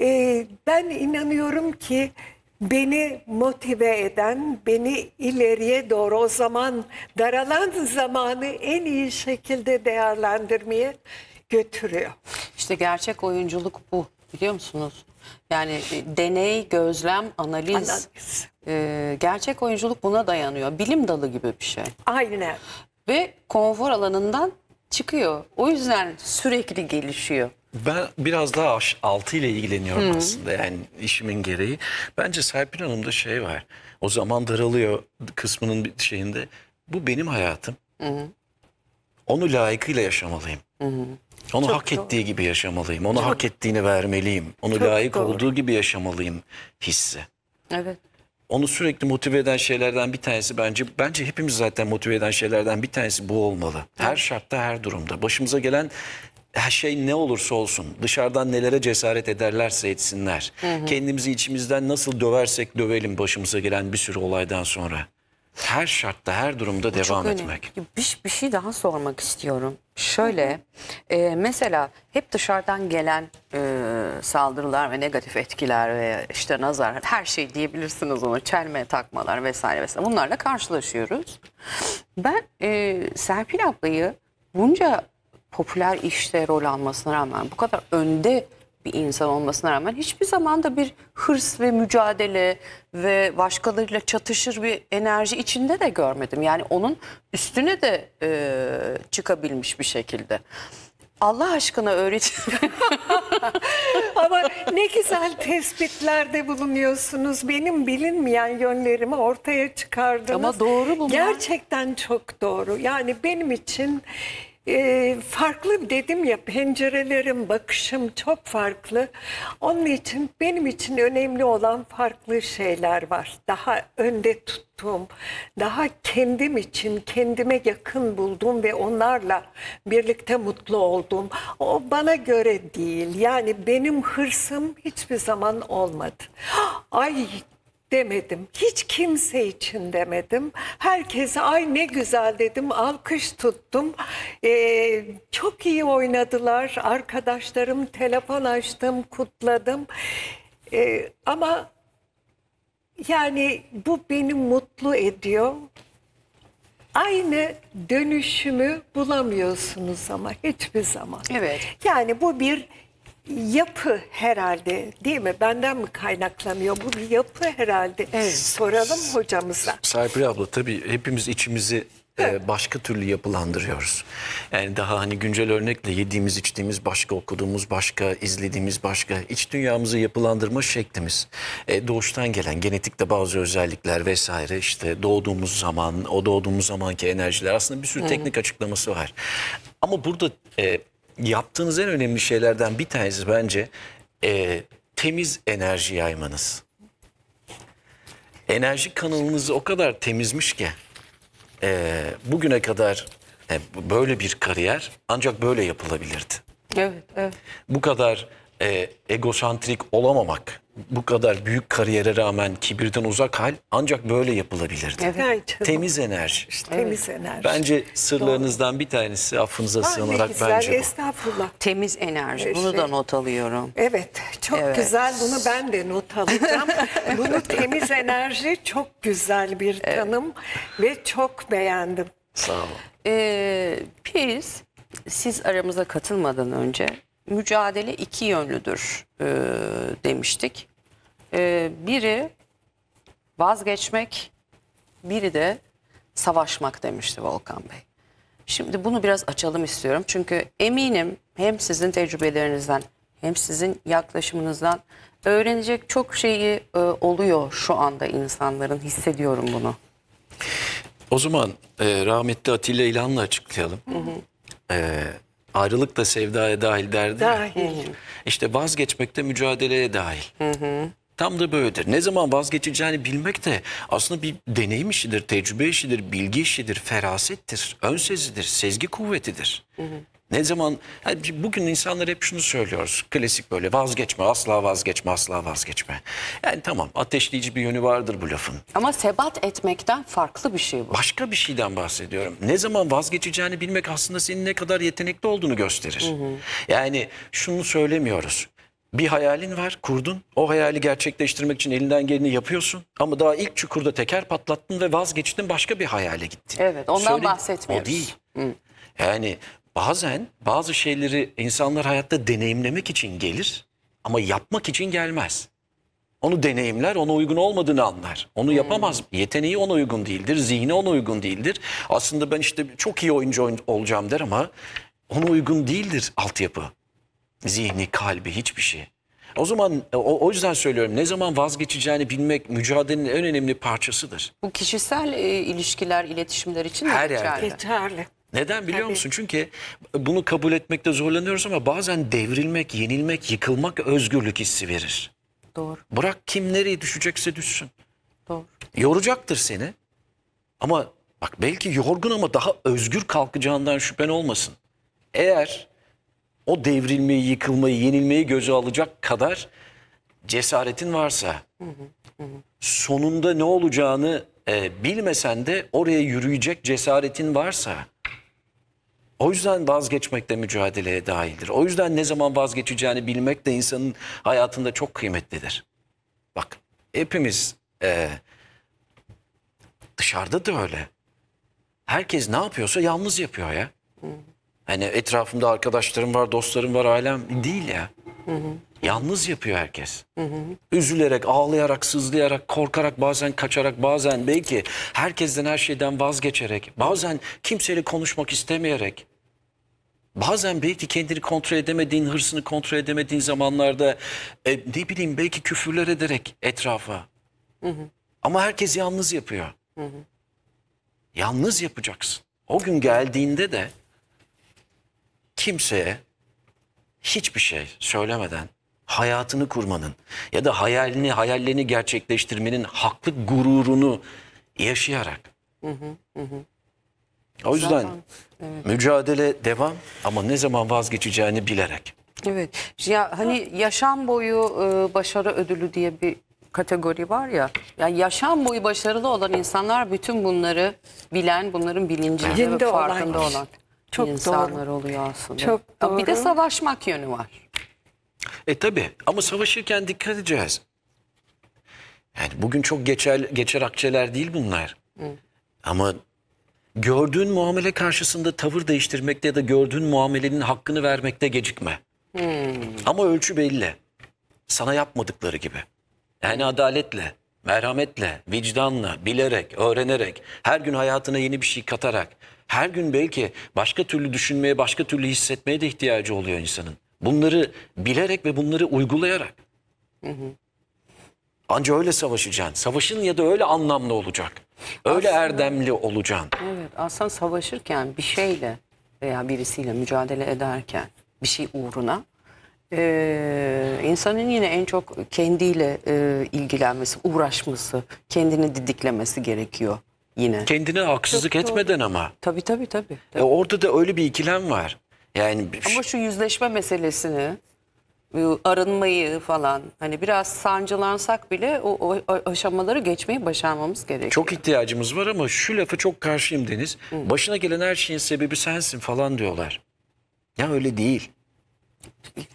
E, ben inanıyorum ki beni motive eden, beni ileriye doğru o zaman daralan zamanı en iyi şekilde değerlendirmeye götürüyor. İşte gerçek oyunculuk bu biliyor musunuz? Yani e, deney, gözlem, analiz, e, gerçek oyunculuk buna dayanıyor. Bilim dalı gibi bir şey. Aynen. Ve konfor alanından çıkıyor. O yüzden sürekli gelişiyor. Ben biraz daha altı ile ilgileniyorum aslında yani işimin gereği. Bence Serpil Hanım'da şey var. O zaman daralıyor kısmının bir şeyinde. Bu benim hayatım. Onu layıkıyla yaşamalıyım. Onu çok hak doğru. ettiği gibi yaşamalıyım. Onu çok, hak ettiğini vermeliyim. Onu layık doğru. olduğu gibi yaşamalıyım hissi. Evet. Onu sürekli motive eden şeylerden bir tanesi bence bence hepimiz zaten motive eden şeylerden bir tanesi bu olmalı. Evet. Her şartta, her durumda. Başımıza gelen her şey ne olursa olsun dışarıdan nelere cesaret ederlerse etsinler. Hı hı. Kendimizi içimizden nasıl döversek dövelim başımıza gelen bir sürü olaydan sonra her şartta, her durumda Bu devam etmek. Bir, bir şey daha sormak istiyorum. Şöyle, e, mesela hep dışarıdan gelen e, saldırılar ve negatif etkiler ve işte nazar, her şey diyebilirsiniz ona, çelme takmalar vesaire vesaire. Bunlarla karşılaşıyoruz. Ben e, Serpil ablayı bunca popüler işte rol almasına rağmen bu kadar önde bir insan olmasına rağmen hiçbir zaman da bir hırs ve mücadele ve başkalarıyla çatışır bir enerji içinde de görmedim. Yani onun üstüne de e, çıkabilmiş bir şekilde. Allah aşkına öğretin. Ama ne güzel tespitlerde bulunuyorsunuz. Benim bilinmeyen yönlerimi ortaya çıkardınız. Ama doğru bunlar. Gerçekten çok doğru. Yani benim için e, farklı dedim ya pencerelerim, bakışım çok farklı. Onun için benim için önemli olan farklı şeyler var. Daha önde tuttuğum, daha kendim için kendime yakın bulduğum ve onlarla birlikte mutlu olduğum. O bana göre değil. Yani benim hırsım hiçbir zaman olmadı. Ay demedim. Hiç kimse için demedim. Herkese ay ne güzel dedim. Alkış tuttum. Ee, çok iyi oynadılar. Arkadaşlarım telefon açtım, kutladım. Ee, ama yani bu beni mutlu ediyor. Aynı dönüşümü bulamıyorsunuz ama hiçbir zaman. Evet. Yani bu bir yapı herhalde değil mi? Benden mi kaynaklanıyor? Bu bir yapı herhalde. Evet. Soralım hocamıza. Serpil abla tabii hepimiz içimizi e, başka türlü yapılandırıyoruz. Yani daha hani güncel örnekle yediğimiz, içtiğimiz başka, okuduğumuz başka, izlediğimiz başka. iç dünyamızı yapılandırma şeklimiz. E, doğuştan gelen genetikte bazı özellikler vesaire işte doğduğumuz zaman, o doğduğumuz zamanki enerjiler aslında bir sürü teknik açıklaması var. Ama burada e, yaptığınız en önemli şeylerden bir tanesi bence e, temiz enerji yaymanız. Enerji kanalınız o kadar temizmiş ki e, bugüne kadar e, böyle bir kariyer ancak böyle yapılabilirdi. Evet, evet. Bu kadar e, egosantrik olamamak bu kadar büyük kariyere rağmen kibirden uzak hal ancak böyle yapılabilirdi. Evet. Temiz enerji. İşte evet. Temiz enerji. Bence sırlarınızdan Doğru. bir tanesi affınıza ah, sığınarak güzel, bence bu. Estağfurullah. Temiz enerji. Şey. Bunu da şey. not alıyorum. Evet. Çok evet. güzel. Bunu ben de not alacağım. Bunu temiz enerji çok güzel bir evet. tanım ve çok beğendim. Sağ olun. Ee, Piriz siz aramıza katılmadan önce mücadele iki yönlüdür e, demiştik. E, biri vazgeçmek, biri de savaşmak demişti Volkan Bey. Şimdi bunu biraz açalım istiyorum. Çünkü eminim hem sizin tecrübelerinizden hem sizin yaklaşımınızdan öğrenecek çok şeyi e, oluyor şu anda insanların. Hissediyorum bunu. O zaman e, rahmetli Atilla İlhan'la açıklayalım. Hı hı. E, Ayrılık da sevdaya dahil derdi. Dahil. İşte vazgeçmek de mücadeleye dahil. Hı hı. Tam da böyledir. Ne zaman vazgeçeceğini bilmek de aslında bir deneyim işidir, tecrübe işidir, bilgi işidir, ferasettir, ön sezidir, sezgi kuvvetidir. Hı hı. Ne zaman yani bugün insanlar hep şunu söylüyoruz. Klasik böyle vazgeçme, asla vazgeçme, asla vazgeçme. Yani tamam ateşleyici bir yönü vardır bu lafın. Ama sebat etmekten farklı bir şey bu. Başka bir şeyden bahsediyorum. Ne zaman vazgeçeceğini bilmek aslında senin ne kadar yetenekli olduğunu gösterir. Hı hı. Yani şunu söylemiyoruz. Bir hayalin var, kurdun. O hayali gerçekleştirmek için elinden geleni yapıyorsun. Ama daha ilk çukurda teker patlattın ve vazgeçtin başka bir hayale gittin. Evet, ondan Söyle, bahsetmiyoruz. O değil. Hı. Yani bazen bazı şeyleri insanlar hayatta deneyimlemek için gelir ama yapmak için gelmez. Onu deneyimler, ona uygun olmadığını anlar. Onu hmm. yapamaz. Hmm. Yeteneği ona uygun değildir, zihni ona uygun değildir. Aslında ben işte çok iyi oyuncu olacağım der ama ona uygun değildir altyapı. Zihni, kalbi, hiçbir şey. O zaman e, o, o yüzden söylüyorum ne zaman vazgeçeceğini bilmek mücadelenin en önemli parçasıdır. Bu kişisel e, ilişkiler, iletişimler için Her de Yeterli. Neden biliyor Tabii. musun? Çünkü bunu kabul etmekte zorlanıyoruz ama bazen devrilmek, yenilmek, yıkılmak özgürlük hissi verir. Doğru. Bırak kim nereye düşecekse düşsün. Doğru. Yoracaktır seni. Ama bak belki yorgun ama daha özgür kalkacağından şüphen olmasın. Eğer o devrilmeyi, yıkılmayı, yenilmeyi göze alacak kadar cesaretin varsa hı hı, hı. sonunda ne olacağını e, bilmesen de oraya yürüyecek cesaretin varsa o yüzden vazgeçmek de mücadeleye dahildir. O yüzden ne zaman vazgeçeceğini bilmek de insanın hayatında çok kıymetlidir. Bak hepimiz e, dışarıda da öyle. Herkes ne yapıyorsa yalnız yapıyor ya. Hani etrafımda arkadaşlarım var, dostlarım var, ailem değil ya. Yalnız yapıyor herkes. Üzülerek, ağlayarak, sızlayarak, korkarak, bazen kaçarak, bazen belki herkesten her şeyden vazgeçerek, bazen kimseyle konuşmak istemeyerek, Bazen belki kendini kontrol edemediğin, hırsını kontrol edemediğin zamanlarda e, ne bileyim belki küfürler ederek etrafa. Hı hı. Ama herkes yalnız yapıyor. Hı hı. Yalnız yapacaksın. O gün geldiğinde de kimseye hiçbir şey söylemeden hayatını kurmanın ya da hayalini, hayallerini gerçekleştirmenin haklı gururunu yaşayarak. Hı hı hı. O yüzden Zaten, evet. mücadele devam ama ne zaman vazgeçeceğini bilerek. Evet. Ya hani yaşam boyu e, başarı ödülü diye bir kategori var ya. Yani yaşam boyu başarılı olan insanlar bütün bunları bilen, bunların bilincinde Bilinde ve farkında olan, olan çok insanlar doğru. oluyor aslında. Çok doğru. bir de savaşmak yönü var. E tabi ama savaşırken dikkat edeceğiz. Yani bugün çok geçer, geçer akçeler değil bunlar. Hı. Ama gördüğün muamele karşısında tavır değiştirmekte ya da gördüğün muamelenin hakkını vermekte gecikme. Hmm. Ama ölçü belli. Sana yapmadıkları gibi. Yani adaletle, merhametle, vicdanla, bilerek, öğrenerek, her gün hayatına yeni bir şey katarak, her gün belki başka türlü düşünmeye, başka türlü hissetmeye de ihtiyacı oluyor insanın. Bunları bilerek ve bunları uygulayarak. Hı hı. Anca öyle savaşacaksın. Savaşın ya da öyle anlamlı olacak. Öyle aslında, erdemli olacaksın. Evet aslında savaşırken bir şeyle veya birisiyle mücadele ederken bir şey uğruna ee, insanın yine en çok kendiyle e, ilgilenmesi, uğraşması, kendini didiklemesi gerekiyor yine. Kendine haksızlık çok etmeden doğru. ama. Tabii tabii tabii. E, tabii. E, orada da öyle bir ikilem var. Yani Ama şu yüzleşme meselesini e, arınmayı falan hani biraz sancılansak bile o, o aşamaları geçmeyi başarmamız gerekiyor. Çok ihtiyacımız var ama şu lafı çok karşıyım Deniz. Hı. Başına gelen her şeyin sebebi sensin falan diyorlar. Ya öyle değil.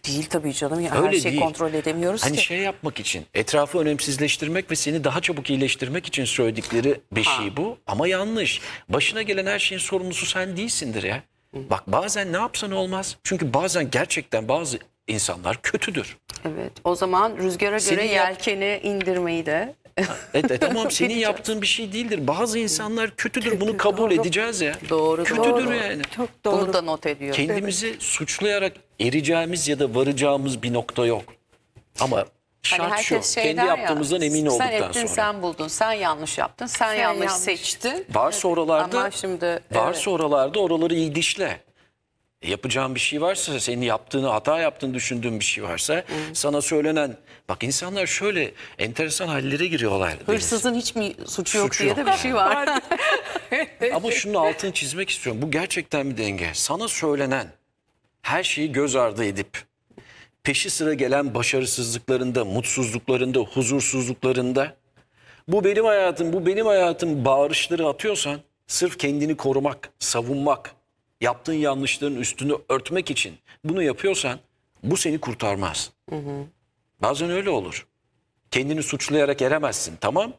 Değil tabii canım. Yani Öyle her şeyi değil. kontrol edemiyoruz hani ki. Hani şey yapmak için, etrafı önemsizleştirmek ve seni daha çabuk iyileştirmek için söyledikleri bir ha. şey bu. Ama yanlış. Başına gelen her şeyin sorumlusu sen değilsindir ya. Bak bazen ne yapsan olmaz. Çünkü bazen gerçekten bazı insanlar kötüdür. Evet. O zaman rüzgara Senin göre yap- yelkeni indirmeyi de Evet evet. tamam senin yaptığın bir şey değildir. Bazı insanlar kötüdür. Bunu kabul Doğru. edeceğiz ya. Doğru. Kötüdür doğru. yani. Çok doğru. Bunu da not ediyor. Kendimizi suçlayarak ereceğimiz ya da varacağımız bir nokta yok. Ama hani şart Hani şu. herkes şey Kendi der ya, yaptığımızdan emin olduktan Sen ettin, sonra. sen buldun, sen yanlış yaptın, sen, yanlış, yanlış. seçtin. Varsa oralarda, Ama şimdi evet. varsa oraları iyi dişle. E, yapacağın bir şey varsa, senin yaptığını, hata yaptığını düşündüğün bir şey varsa hmm. sana söylenen... Bak insanlar şöyle enteresan hallere giriyorlar. Hırsızın Deniz. hiç mi suçu yok suçu diye yok. de bir şey var. Ama şunun altını çizmek istiyorum. Bu gerçekten bir denge. Sana söylenen her şeyi göz ardı edip peşi sıra gelen başarısızlıklarında, mutsuzluklarında, huzursuzluklarında bu benim hayatım, bu benim hayatım bağırışları atıyorsan sırf kendini korumak, savunmak, yaptığın yanlışların üstünü örtmek için bunu yapıyorsan bu seni kurtarmaz. Hı hı. Bazen öyle olur. Kendini suçlayarak eremezsin tamam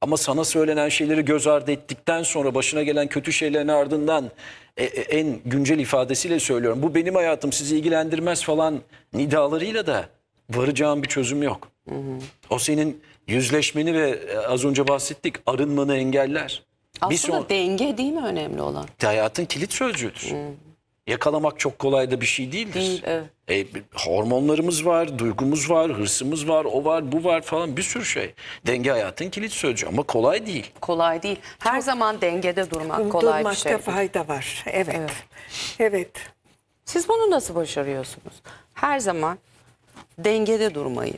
ama sana söylenen şeyleri göz ardı ettikten sonra başına gelen kötü şeylerin ardından e, e, en güncel ifadesiyle söylüyorum. Bu benim hayatım sizi ilgilendirmez falan nidalarıyla da varacağın bir çözüm yok. Hı hı. O senin yüzleşmeni ve e, az önce bahsettik arınmanı engeller. Aslında son... denge değil mi önemli olan? Hayatın kilit sözcüğüdür. Hmm. Yakalamak çok kolay da bir şey değildir. Değil, evet. e, hormonlarımız var, duygumuz var, hırsımız var, o var, bu var falan bir sürü şey. Denge hayatın kilit sözcüğü ama kolay değil. Kolay değil. Her çok... zaman dengede durmak kolay bir şey. Durmakta fayda var. Evet. evet. Evet. Siz bunu nasıl başarıyorsunuz? Her zaman dengede durmayı.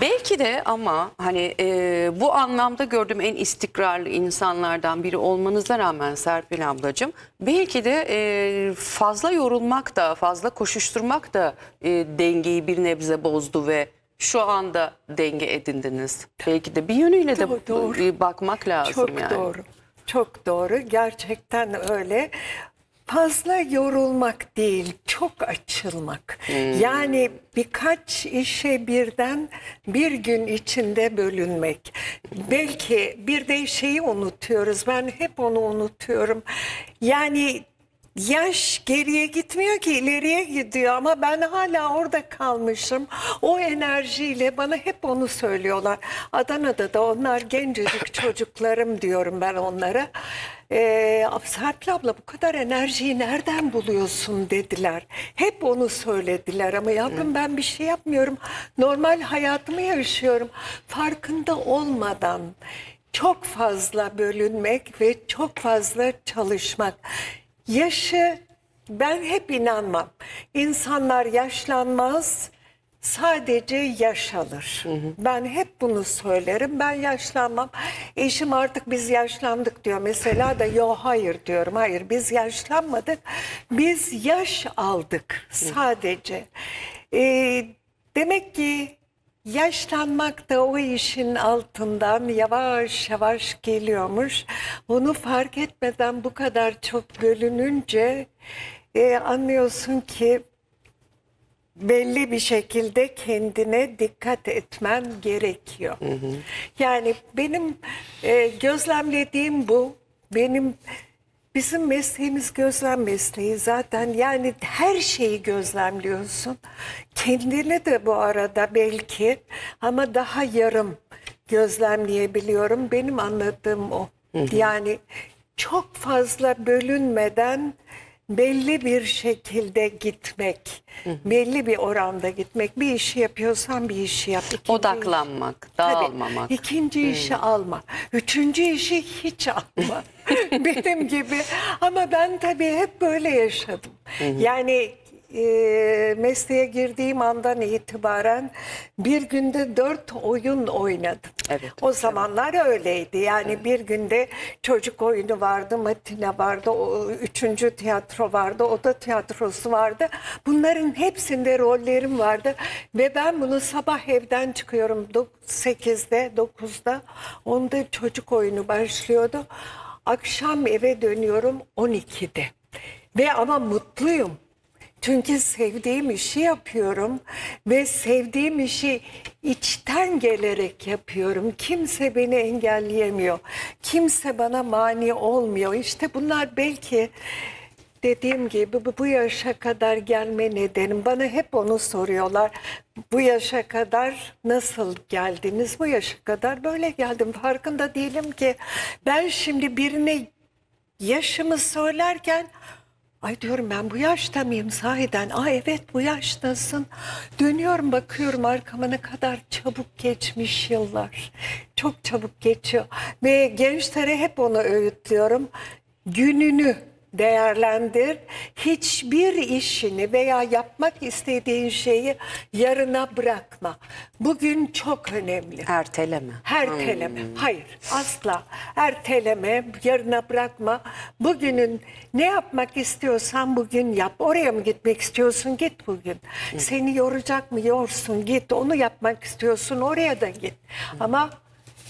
Belki de ama hani e, bu anlamda gördüğüm en istikrarlı insanlardan biri olmanıza rağmen Serpil ablacığım belki de e, fazla yorulmak da fazla koşuşturmak da e, dengeyi bir nebze bozdu ve şu anda denge edindiniz. Belki de bir yönüyle de doğru. E, bakmak lazım Çok yani. Çok doğru. Çok doğru. Gerçekten öyle fazla yorulmak değil, çok açılmak. Hmm. Yani birkaç işe birden bir gün içinde bölünmek. Belki bir de şeyi unutuyoruz. Ben hep onu unutuyorum. Yani Yaş geriye gitmiyor ki ileriye gidiyor ama ben hala orada kalmışım. O enerjiyle bana hep onu söylüyorlar. Adana'da da onlar gencecik çocuklarım diyorum ben onlara. Ee, Serpil abla bu kadar enerjiyi nereden buluyorsun dediler. Hep onu söylediler ama yavrum ben bir şey yapmıyorum. Normal hayatımı yaşıyorum. Farkında olmadan çok fazla bölünmek ve çok fazla çalışmak. Yaşı ben hep inanmam. İnsanlar yaşlanmaz, sadece yaşalır. Hı hı. Ben hep bunu söylerim. Ben yaşlanmam. Eşim artık biz yaşlandık diyor. Mesela da yo hayır diyorum. Hayır biz yaşlanmadık. Biz yaş aldık sadece. Hı. E, ee, demek ki Yaşlanmak da o işin altından yavaş yavaş geliyormuş. Onu fark etmeden bu kadar çok bölününce e, anlıyorsun ki belli bir şekilde kendine dikkat etmen gerekiyor. Hı hı. Yani benim e, gözlemlediğim bu. Benim Bizim mesleğimiz gözlem mesleği zaten yani her şeyi gözlemliyorsun. Kendini de bu arada belki ama daha yarım gözlemleyebiliyorum. Benim anladığım o. Hı hı. Yani çok fazla bölünmeden belli bir şekilde gitmek, hı hı. belli bir oranda gitmek. Bir işi yapıyorsan bir işi yap. İkinci Odaklanmak, iş, dağılmamak. Tabii, ikinci hı. Hmm. işi alma. Üçüncü işi hiç alma. Benim gibi. Ama ben tabii hep böyle yaşadım. Hı hı. Yani e, mesleğe girdiğim andan itibaren bir günde dört oyun oynadım. Evet, o zamanlar evet. öyleydi. Yani evet. bir günde çocuk oyunu vardı, matine vardı, o, üçüncü tiyatro vardı, oda tiyatrosu vardı. Bunların hepsinde rollerim vardı. Ve ben bunu sabah evden çıkıyorum 8'de, 9'da. Onda çocuk oyunu başlıyordu. Akşam eve dönüyorum 12'de. Ve ama mutluyum. Çünkü sevdiğim işi yapıyorum ve sevdiğim işi içten gelerek yapıyorum. Kimse beni engelleyemiyor. Kimse bana mani olmuyor. İşte bunlar belki dediğim gibi bu yaşa kadar gelme nedenim. Bana hep onu soruyorlar. Bu yaşa kadar nasıl geldiniz? Bu yaşa kadar böyle geldim. Farkında değilim ki ben şimdi birine yaşımı söylerken Ay diyorum ben bu yaşta mıyım sahiden? Ay evet bu yaştasın. Dönüyorum bakıyorum arkama ne kadar çabuk geçmiş yıllar. Çok çabuk geçiyor. Ve gençlere hep onu öğütlüyorum. Gününü değerlendir. Hiçbir işini veya yapmak istediğin şeyi yarına bırakma. Bugün çok önemli. Erteleme. Erteleme. Hmm. Hayır asla. Erteleme, yarına bırakma. Bugünün ne yapmak istiyorsan bugün yap. Oraya mı gitmek istiyorsun? Git bugün. Hmm. Seni yoracak mı? Yorsun git. Onu yapmak istiyorsun. Oraya da git. Hmm. Ama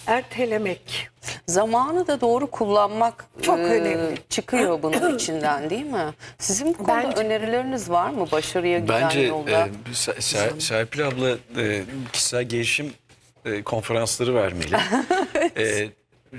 ertelemek. Zamanı da doğru kullanmak çok e, önemli. Çıkıyor bunun içinden değil mi? Sizin bu konuda Bence, önerileriniz var mı başarıya giden bence, yolda? Bence e, Serpil abla e, kişisel gelişim e, konferansları vermeli. evet.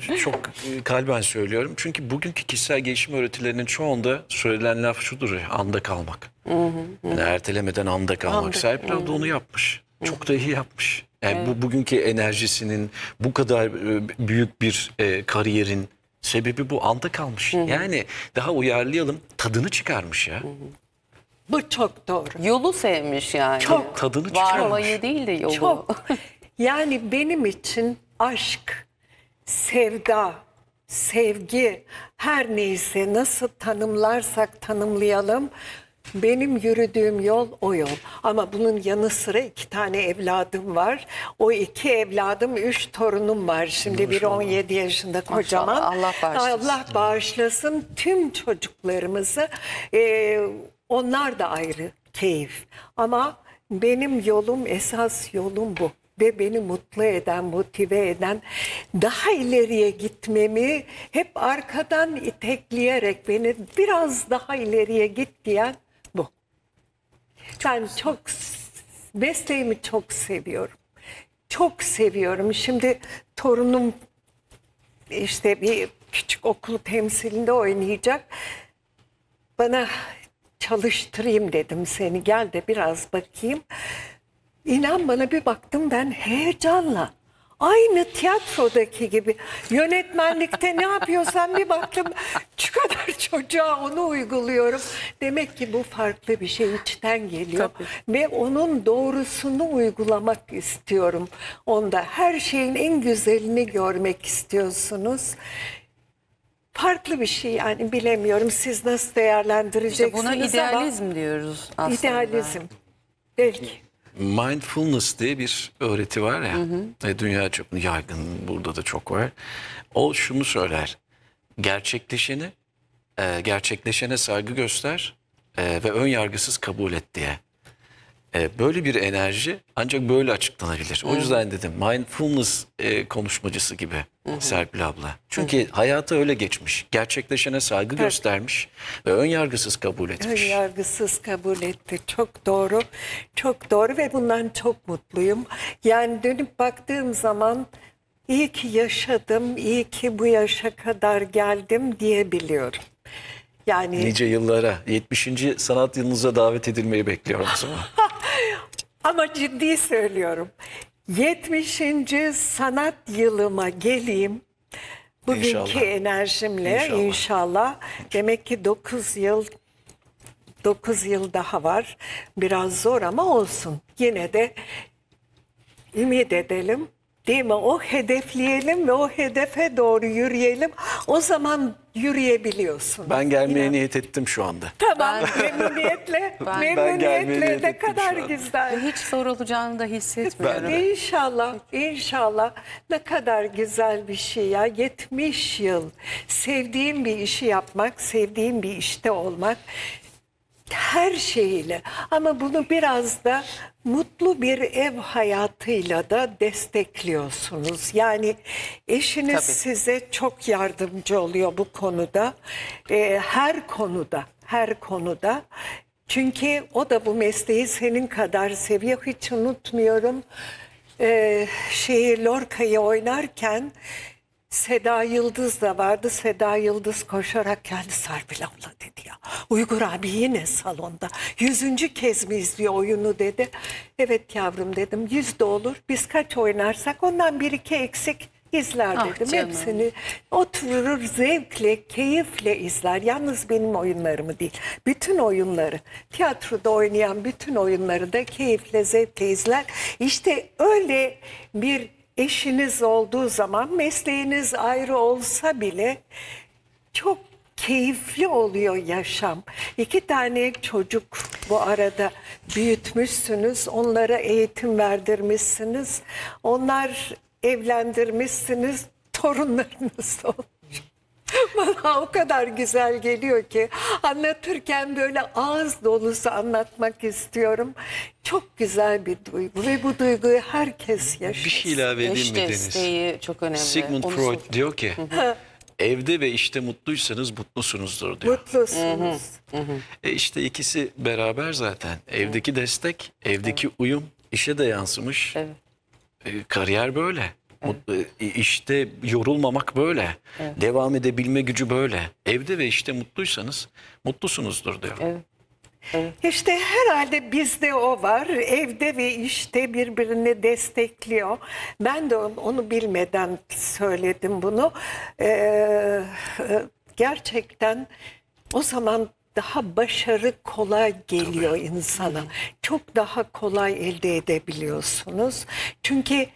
e, çok e, kalben söylüyorum. Çünkü bugünkü kişisel gelişim öğretilerinin çoğunda söylenen laf şudur. Anda kalmak. Hı hı, Yani ertelemeden anda kalmak. Anda. Serpil abla onu yapmış. Çok da iyi yapmış. Yani e, evet. bu bugünkü enerjisinin bu kadar e, büyük bir e, kariyerin sebebi bu anda kalmış. Hı -hı. Yani daha uyarlayalım tadını çıkarmış ya. Hı -hı. Bu çok doğru. Yolu sevmiş yani. Çok. Tadını çıkarmış. Varmayı değil de yolu. Çok. Yani benim için aşk, sevda, sevgi her neyse nasıl tanımlarsak tanımlayalım benim yürüdüğüm yol o yol. Ama bunun yanı sıra iki tane evladım var. O iki evladım, üç torunum var. Şimdi bir 17 yaşında kocaman. Allah bağışlasın. Allah bağışlasın tüm çocuklarımızı. E, onlar da ayrı keyif. Ama benim yolum, esas yolum bu ve beni mutlu eden, motive eden, daha ileriye gitmemi hep arkadan itekleyerek beni biraz daha ileriye git diyen ben çok mesleğimi çok seviyorum. Çok seviyorum. Şimdi torunum işte bir küçük okul temsilinde oynayacak. Bana çalıştırayım dedim seni gel de biraz bakayım. İnan bana bir baktım ben heyecanla Aynı tiyatrodaki gibi yönetmenlikte ne yapıyorsam bir baktım şu kadar çocuğa onu uyguluyorum. Demek ki bu farklı bir şey içten geliyor Tabii. ve onun doğrusunu uygulamak istiyorum. Onda her şeyin en güzelini görmek istiyorsunuz farklı bir şey yani bilemiyorum siz nasıl değerlendireceksiniz işte buna idealizm ama, diyoruz aslında. İdealizm. Belki mindfulness diye bir öğreti var ya. Hı hı. E, dünya çok yaygın, burada da çok var. O şunu söyler. Gerçekleşeni, e, gerçekleşene saygı göster e, ve ön yargısız kabul et diye. E, böyle bir enerji ancak böyle açıklanabilir. O yüzden dedim mindfulness e, konuşmacısı gibi Serpil abla. Çünkü hayatı öyle geçmiş. Gerçekleşene saygı evet. göstermiş ve ön yargısız kabul etmiş. Ön yargısız kabul etti. Çok doğru. Çok doğru ve bundan çok mutluyum. Yani dönüp baktığım zaman iyi ki yaşadım, iyi ki bu yaşa kadar geldim diyebiliyorum. Yani nice yıllara 70. sanat yılınıza davet edilmeyi bekliyorum o zaman. Ama ciddi söylüyorum. 70. sanat yılıma geleyim. Bugünkü İnşallah. enerjimle inşallah. inşallah. Demek ki 9 yıl 9 yıl daha var. Biraz zor ama olsun. Yine de ümit edelim. Değil mi? O hedefleyelim ve o hedefe doğru yürüyelim. O zaman yürüyebiliyorsun. Ben gelmeye İnan. niyet ettim şu anda. Tamam memnuniyetle. ben, memnuniyetle ben ne kadar güzel. Hiç zor olacağını da hissetmiyorum. Ben de. İnşallah, inşallah. Ne kadar güzel bir şey ya. 70 yıl sevdiğim bir işi yapmak, sevdiğim bir işte olmak her şeyiyle ama bunu biraz da mutlu bir ev hayatıyla da destekliyorsunuz. Yani eşiniz Tabii. size çok yardımcı oluyor bu konuda. Ee, her konuda, her konuda. Çünkü o da bu mesleği senin kadar seviyor. Hiç unutmuyorum. Ee, şeyi Lorca'yı oynarken Seda Yıldız da vardı. Seda Yıldız koşarak geldi Serpil abla dedi ya. Uygur abi yine salonda. Yüzüncü kez mi izliyor oyunu dedi. Evet yavrum dedim yüz de olur. Biz kaç oynarsak ondan bir iki eksik izler ah dedim. Canım. Hepsini oturur zevkle, keyifle izler. Yalnız benim oyunlarımı değil. Bütün oyunları, tiyatroda oynayan bütün oyunları da keyifle, zevkle izler. İşte öyle bir eşiniz olduğu zaman mesleğiniz ayrı olsa bile çok keyifli oluyor yaşam. İki tane çocuk bu arada büyütmüşsünüz, onlara eğitim verdirmişsiniz, onlar evlendirmişsiniz, torunlarınız oldu. Bana o kadar güzel geliyor ki anlatırken böyle ağız dolusu anlatmak istiyorum. Çok güzel bir duygu ve bu duyguyu herkes yaşasın. Bir şey ilave edeyim mi Deniz? desteği çok önemli. Sigmund Onu Freud sor- diyor ki evde ve işte mutluysanız mutlusunuzdur diyor. Mutlusunuz. E işte ikisi beraber zaten. Evdeki destek, evdeki uyum işe de yansımış. Evet. E, kariyer böyle. Evet. İşte yorulmamak böyle. Evet. Devam edebilme gücü böyle. Evde ve işte mutluysanız mutlusunuzdur diyor. Evet. Evet. İşte herhalde bizde o var. Evde ve işte birbirini destekliyor. Ben de onu bilmeden söyledim bunu. Ee, e, gerçekten o zaman daha başarı kolay geliyor Tabii. insana. Çok daha kolay elde edebiliyorsunuz. Çünkü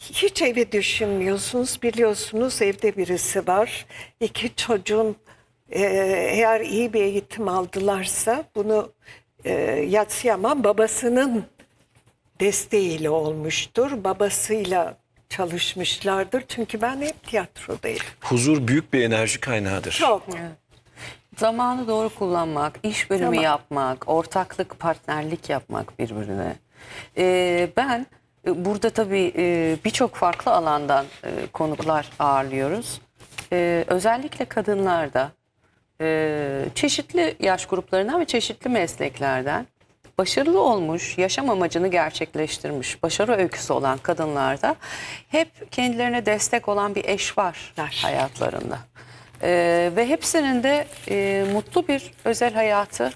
hiç evi düşünmüyorsunuz. Biliyorsunuz evde birisi var. İki çocuğun e, eğer iyi bir eğitim aldılarsa bunu e, yatsıyamam. Babasının desteğiyle olmuştur. Babasıyla çalışmışlardır. Çünkü ben hep tiyatrodayım. Huzur büyük bir enerji kaynağıdır. Çok. Evet. Zamanı doğru kullanmak, iş bölümü Zaman. yapmak, ortaklık, partnerlik yapmak birbirine. Ee, ben e, burada tabii e, birçok farklı alandan e, konuklar ağırlıyoruz. Özellikle kadınlarda çeşitli yaş gruplarından ve çeşitli mesleklerden başarılı olmuş, yaşam amacını gerçekleştirmiş, başarı öyküsü olan kadınlarda hep kendilerine destek olan bir eş var hayatlarında. ve hepsinin de mutlu bir özel hayatı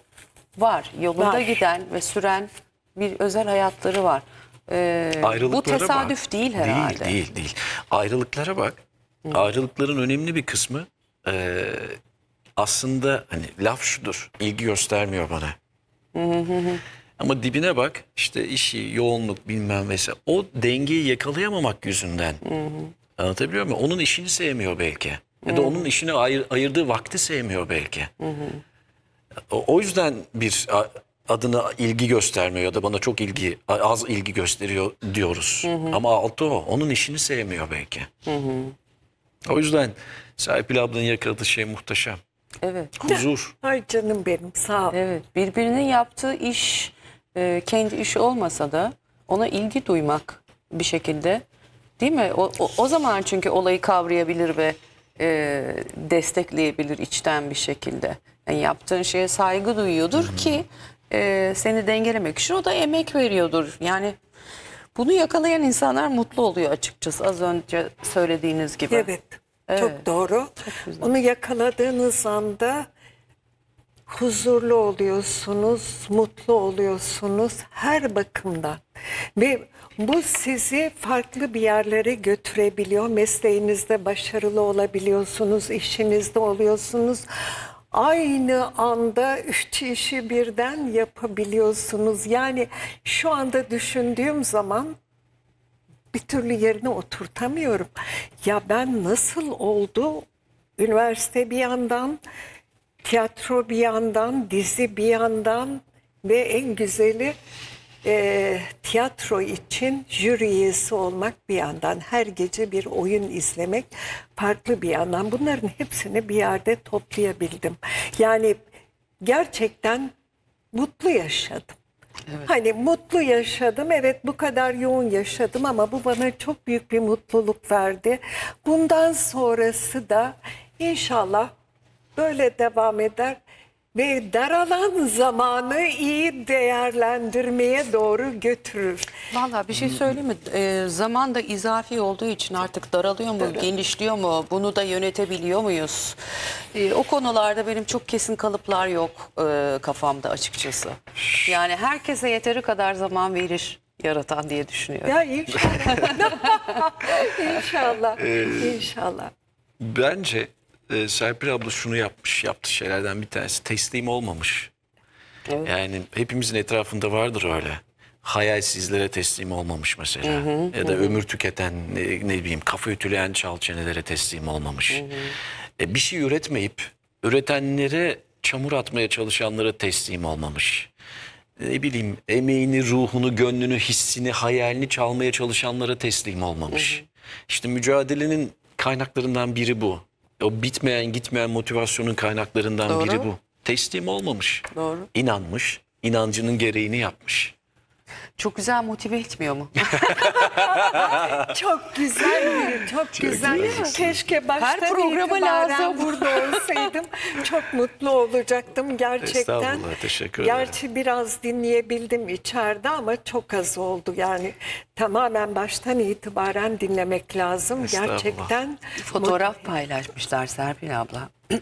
var. Yolunda var. giden ve süren bir özel hayatları var e, bu tesadüf bak. değil herhalde. Değil, değil, değil. Ayrılıklara bak. Hı. Ayrılıkların önemli bir kısmı e, aslında hani laf şudur. ilgi göstermiyor bana. Ama dibine bak işte işi, yoğunluk bilmem vesaire. O dengeyi yakalayamamak yüzünden. Hı hı. Anlatabiliyor muyum? Onun işini sevmiyor belki. Ya da onun işine ayır, ayırdığı vakti sevmiyor belki. Hı hı. O, o yüzden bir adına ilgi göstermiyor ya da bana çok ilgi az ilgi gösteriyor diyoruz. Hı hı. Ama altı o. Onun işini sevmiyor belki. Hı hı. O yüzden Serpil ablanın yakaladığı şey muhteşem. Evet. Huzur. Ay canım benim sağ ol. Evet. Birbirinin yaptığı iş e, kendi işi olmasa da ona ilgi duymak bir şekilde değil mi? O, o, o zaman çünkü olayı kavrayabilir ve e, destekleyebilir içten bir şekilde. Yani yaptığın şeye saygı duyuyordur Hı -hı. ki e, seni dengelemek için o da emek veriyordur. Yani bunu yakalayan insanlar mutlu oluyor açıkçası az önce söylediğiniz gibi. Evet, evet. çok doğru. Çok Onu yakaladığınız anda huzurlu oluyorsunuz, mutlu oluyorsunuz her bakımdan. Ve bu sizi farklı bir yerlere götürebiliyor. Mesleğinizde başarılı olabiliyorsunuz, işinizde oluyorsunuz aynı anda üç işi birden yapabiliyorsunuz. Yani şu anda düşündüğüm zaman bir türlü yerine oturtamıyorum. Ya ben nasıl oldu? Üniversite bir yandan, tiyatro bir yandan, dizi bir yandan ve en güzeli e, tiyatro için jüri üyesi olmak bir yandan, her gece bir oyun izlemek farklı bir yandan. Bunların hepsini bir yerde toplayabildim. Yani gerçekten mutlu yaşadım. Evet. Hani mutlu yaşadım. Evet bu kadar yoğun yaşadım ama bu bana çok büyük bir mutluluk verdi. Bundan sonrası da inşallah böyle devam eder ve daralan zamanı iyi değerlendirmeye doğru götürür. Valla bir şey söyleyeyim mi? E, zaman da izafi olduğu için artık daralıyor mu, evet. genişliyor mu? Bunu da yönetebiliyor muyuz? E, o konularda benim çok kesin kalıplar yok e, kafamda açıkçası. Yani herkese yeteri kadar zaman verir yaratan diye düşünüyorum. Ya inşallah. inşallah. Ee, inşallah. Bence e, Serpil abla şunu yapmış, yaptı şeylerden bir tanesi. Teslim olmamış. Evet. Yani hepimizin etrafında vardır öyle. Hayalsizlere teslim olmamış mesela. Hı hı, ya da hı. ömür tüketen ne, ne bileyim kafa ütüleyen çalçenelere teslim olmamış. Hı hı. E, bir şey üretmeyip üretenlere çamur atmaya çalışanlara teslim olmamış. Ne bileyim emeğini, ruhunu, gönlünü, hissini, hayalini çalmaya çalışanlara teslim olmamış. Hı hı. İşte mücadelenin kaynaklarından biri bu o bitmeyen gitmeyen motivasyonun kaynaklarından Doğru. biri bu. Teslim olmamış. Doğru. İnanmış, inancının gereğini yapmış çok güzel motive etmiyor mu? çok güzel bir, çok, çok güzel. güzel. Keşke başta Her programa lazım burada olsaydım. çok mutlu olacaktım gerçekten. Estağfurullah, teşekkür ederim. Gerçi biraz dinleyebildim içeride ama çok az oldu. Yani tamamen baştan itibaren dinlemek lazım. Gerçekten. Fotoğraf paylaşmışlar Serpil abla.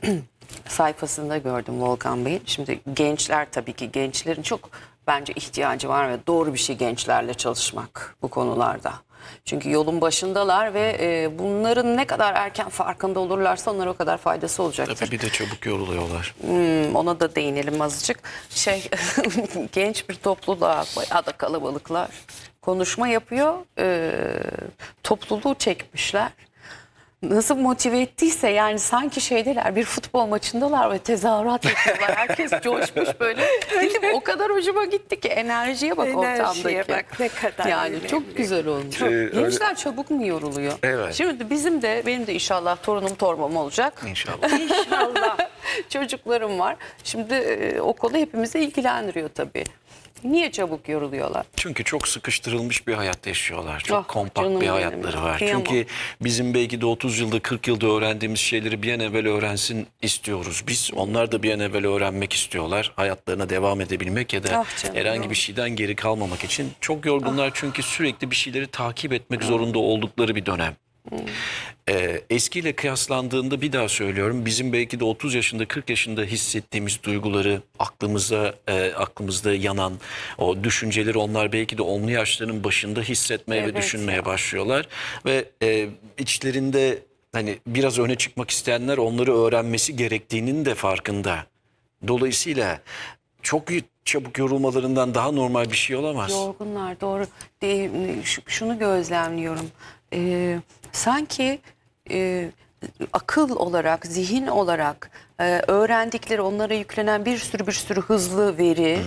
sayfasında gördüm Volkan Bey'in. Şimdi gençler tabii ki gençlerin çok bence ihtiyacı var ve doğru bir şey gençlerle çalışmak bu konularda. Çünkü yolun başındalar ve e, bunların ne kadar erken farkında olurlarsa onlara o kadar faydası olacaktır. Tabii bir de çabuk yoruluyorlar. Hmm, ona da değinelim azıcık. Şey genç bir topluluğa bayağı da kalabalıklar konuşma yapıyor. E, topluluğu çekmişler nasıl motive ettiyse yani sanki şeydeler bir futbol maçındalar ve tezahürat yapıyorlar Herkes coşmuş böyle. Dedim o kadar hoşuma gitti ki enerjiye bak Enerjiye ortamdaki. bak ne kadar Yani önemli. çok güzel olmuş. Çok, Ee, Gençler çabuk mu yoruluyor? Evet. Şimdi bizim de benim de inşallah torunum torbam olacak. İnşallah. İnşallah. Çocuklarım var. Şimdi e, o konu hepimizi ilgilendiriyor tabii. Niye çabuk yoruluyorlar? Çünkü çok sıkıştırılmış bir hayat yaşıyorlar. Çok oh, kompakt bir hayatları var. Kıyamam. Çünkü bizim belki de 30 yılda 40 yılda öğrendiğimiz şeyleri bir an evvel öğrensin istiyoruz. Biz onlar da bir an evvel öğrenmek istiyorlar. Hayatlarına devam edebilmek ya da ah canım, herhangi bir şeyden geri kalmamak için. Çok yorgunlar ah. çünkü sürekli bir şeyleri takip etmek ah. zorunda oldukları bir dönem. Ee, eskiyle kıyaslandığında bir daha söylüyorum bizim belki de 30 yaşında 40 yaşında hissettiğimiz duyguları aklımıza e, aklımızda yanan o düşünceleri onlar belki de onlu yaşlarının başında hissetmeye evet. ve düşünmeye başlıyorlar ve e, içlerinde hani biraz öne çıkmak isteyenler onları öğrenmesi gerektiğinin de farkında. Dolayısıyla çok çabuk yorulmalarından daha normal bir şey olamaz. Yorgunlar doğru. Şunu gözlemliyorum e, sanki e, akıl olarak, zihin olarak e, öğrendikleri onlara yüklenen bir sürü bir sürü hızlı veri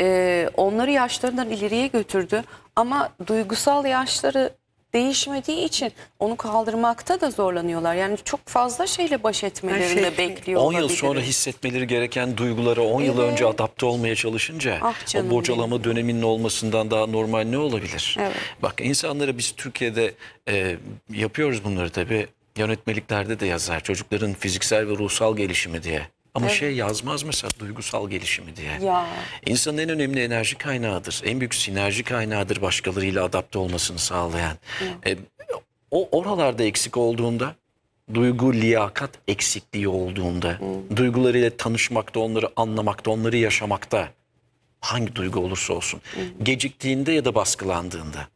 e, onları yaşlarından ileriye götürdü. Ama duygusal yaşları değişmediği için onu kaldırmakta da zorlanıyorlar. Yani çok fazla şeyle baş etmelerini de şey bekliyor 10 yıl sonra hissetmeleri gereken duyguları 10 yıl Evet. önce adapte olmaya çalışınca Ah canım o bocalama döneminin olmasından daha normal ne olabilir? Evet. Bak insanlara biz Türkiye'de e, yapıyoruz bunları tabii yönetmeliklerde de yazar çocukların fiziksel ve ruhsal gelişimi diye. Ama evet. şey yazmaz mesela duygusal gelişimi diye. Ya. İnsanın en önemli enerji kaynağıdır. En büyük sinerji kaynağıdır başkalarıyla adapte olmasını sağlayan. E, o oralarda eksik olduğunda duygu liyakat eksikliği olduğunda hmm. duygularıyla tanışmakta, onları anlamakta, onları yaşamakta hangi duygu olursa olsun hmm. geciktiğinde ya da baskılandığında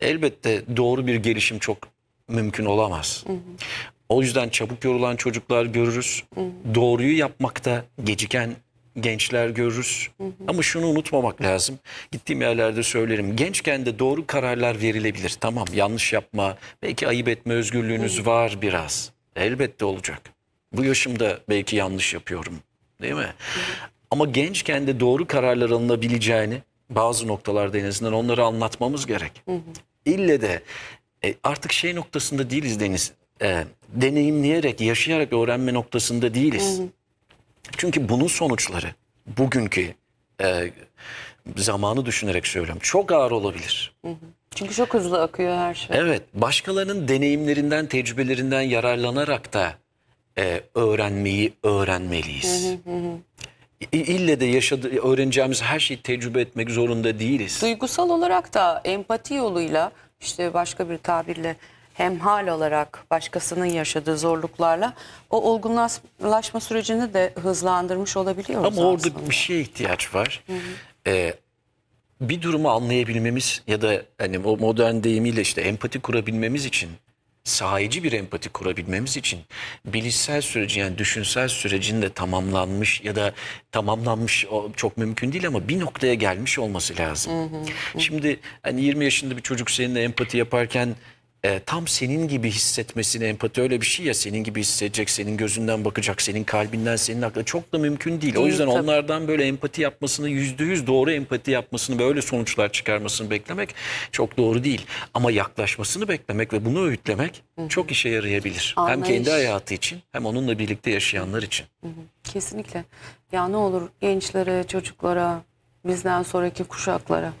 elbette doğru bir gelişim çok mümkün olamaz. Hmm. O yüzden çabuk yorulan çocuklar görürüz. Hı hı. Doğruyu yapmakta geciken gençler görürüz. Hı hı. Ama şunu unutmamak lazım. Gittiğim yerlerde söylerim. Gençken de doğru kararlar verilebilir. Tamam yanlış yapma, belki ayıp etme özgürlüğünüz hı. var biraz. Elbette olacak. Bu yaşımda belki yanlış yapıyorum. Değil mi? Hı hı. Ama gençken de doğru kararlar alınabileceğini bazı noktalarda en azından onları anlatmamız gerek. Hı hı. İlle de e, artık şey noktasında değiliz Deniz e, deneyimleyerek, yaşayarak öğrenme noktasında değiliz. Hı hı. Çünkü bunun sonuçları bugünkü e, zamanı düşünerek söylüyorum. Çok ağır olabilir. Hı hı. Çünkü çok hızlı akıyor her şey. Evet, başkalarının deneyimlerinden, tecrübelerinden yararlanarak da e, öğrenmeyi öğrenmeliyiz. Hı hı İlle de yaşadı, öğreneceğimiz her şeyi tecrübe etmek zorunda değiliz. Duygusal olarak da empati yoluyla işte başka bir tabirle hem hal olarak başkasının yaşadığı zorluklarla o olgunlaşma sürecini de hızlandırmış olabiliyoruz Ama orada aslında. bir şeye ihtiyaç var. Hı hı. Ee, bir durumu anlayabilmemiz ya da hani o modern deyimiyle işte empati kurabilmemiz için sahici bir empati kurabilmemiz için bilişsel süreci yani düşünsel sürecin de tamamlanmış ya da tamamlanmış çok mümkün değil ama bir noktaya gelmiş olması lazım. Hı hı. Şimdi hani 20 yaşında bir çocuk seninle empati yaparken e, tam senin gibi hissetmesini empati öyle bir şey ya senin gibi hissedecek, senin gözünden bakacak, senin kalbinden, senin aklına çok da mümkün değil. değil o yüzden tabii. onlardan böyle empati yapmasını yüzde yüz doğru empati yapmasını böyle sonuçlar çıkarmasını beklemek çok doğru değil. Ama yaklaşmasını beklemek ve bunu öğütlemek Hı -hı. çok işe yarayabilir. Anlayış. Hem kendi hayatı için hem onunla birlikte yaşayanlar için. Hı -hı. Kesinlikle. Ya ne olur gençlere, çocuklara, bizden sonraki kuşaklara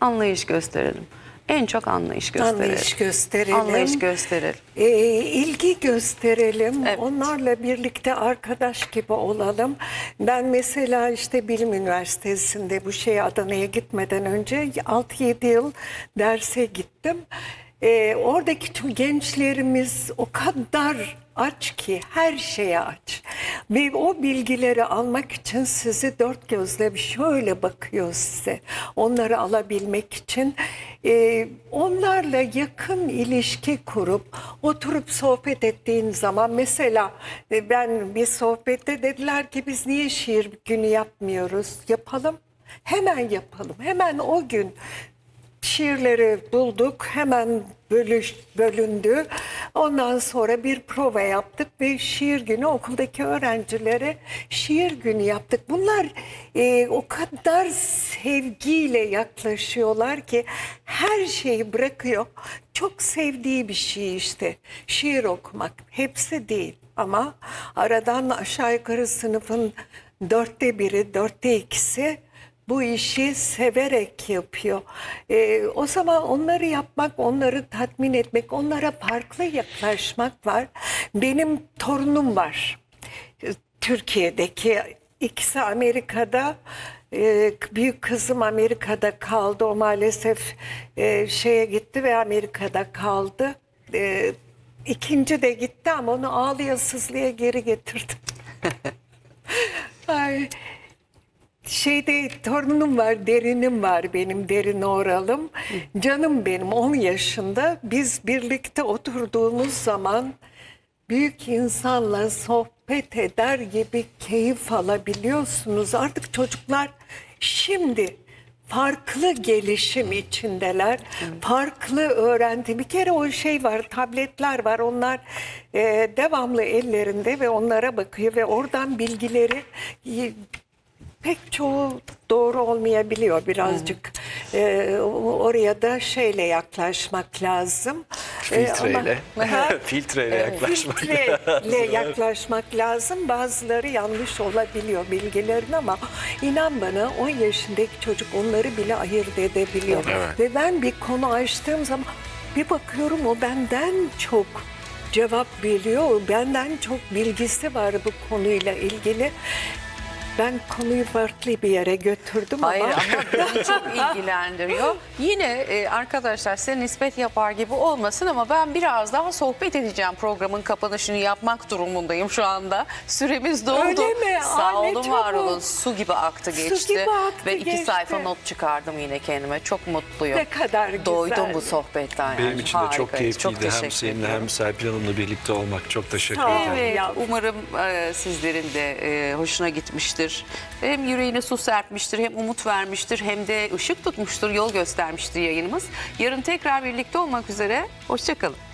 anlayış gösterelim en çok anlayış gösterir, Anlayış gösterelim. Anlayış gösterelim. E, ilgi gösterelim. Evet. Onlarla birlikte arkadaş gibi olalım. Ben mesela işte Bilim Üniversitesi'nde bu şeye Adana'ya gitmeden önce 6-7 yıl derse gittim. E, oradaki tüm gençlerimiz o kadar aç ki her şeye aç. Ve o bilgileri almak için sizi dört gözle şöyle bakıyor size. Onları alabilmek için e, onlarla yakın ilişki kurup oturup sohbet ettiğin zaman mesela e, ben bir sohbette dediler ki biz niye şiir günü yapmıyoruz? Yapalım. Hemen yapalım. Hemen o gün şiirleri bulduk. Hemen bölüş, bölündü. Ondan sonra bir prova yaptık ve şiir günü okuldaki öğrencilere şiir günü yaptık. Bunlar e, o kadar sevgiyle yaklaşıyorlar ki her şeyi bırakıyor. Çok sevdiği bir şey işte şiir okumak. Hepsi değil ama aradan aşağı yukarı sınıfın dörtte biri, dörtte ikisi bu işi severek yapıyor. E, o zaman onları yapmak, onları tatmin etmek, onlara farklı yaklaşmak var. Benim torunum var. Ee, Türkiye'deki ikisi Amerika'da e, büyük kızım Amerika'da kaldı. O maalesef e, şeye gitti ve Amerika'da kaldı. E, ikinci de gitti ama onu ağlıya sızlıya geri getirdim. Ay, şeyde torunum var, derinim var benim, derin oralım. Canım benim 10 yaşında. Biz birlikte oturduğumuz zaman büyük insanla sohbet eder gibi keyif alabiliyorsunuz. Artık çocuklar şimdi farklı gelişim içindeler. Farklı öğrenti. Bir kere o şey var, tabletler var. Onlar e, devamlı ellerinde ve onlara bakıyor ve oradan bilgileri pek çoğu doğru olmayabiliyor birazcık. E, oraya da şeyle yaklaşmak lazım. Filtreyle. Ee, ama, filtreyle yaklaşmak. Filtreyle yaklaşmak lazım. Bazıları yanlış olabiliyor bilgilerin ama inan bana 10 yaşındaki çocuk onları bile ayırt edebiliyor. Evet. Ve ben bir konu açtığım zaman bir bakıyorum o benden çok cevap biliyor. Benden çok bilgisi var bu konuyla ilgili. Ben konuyu farklı bir yere götürdüm Hayır ama. ama çok ilgilendiriyor. Yine e, arkadaşlar size nispet yapar gibi olmasın ama ben biraz daha sohbet edeceğim programın kapanışını yapmak durumundayım şu anda. Süremiz doldu. Öyle mi? Sağ Aa, olun var olun. Su gibi aktı geçti. Su gibi aktı Ve geçti. iki sayfa not çıkardım yine kendime. Çok mutluyum. Ne kadar güzel. Doydum bu sohbetten. Benim yani. için de çok keyifliydi. Çok hem seninle hem Serpil Hanım'la birlikte olmak. Çok teşekkür ederim. Evet. Umarım e, sizlerin de e, hoşuna gitmiştir etmiştir. Hem yüreğine su serpmiştir, hem umut vermiştir, hem de ışık tutmuştur, yol göstermiştir yayınımız. Yarın tekrar birlikte olmak üzere, hoşçakalın.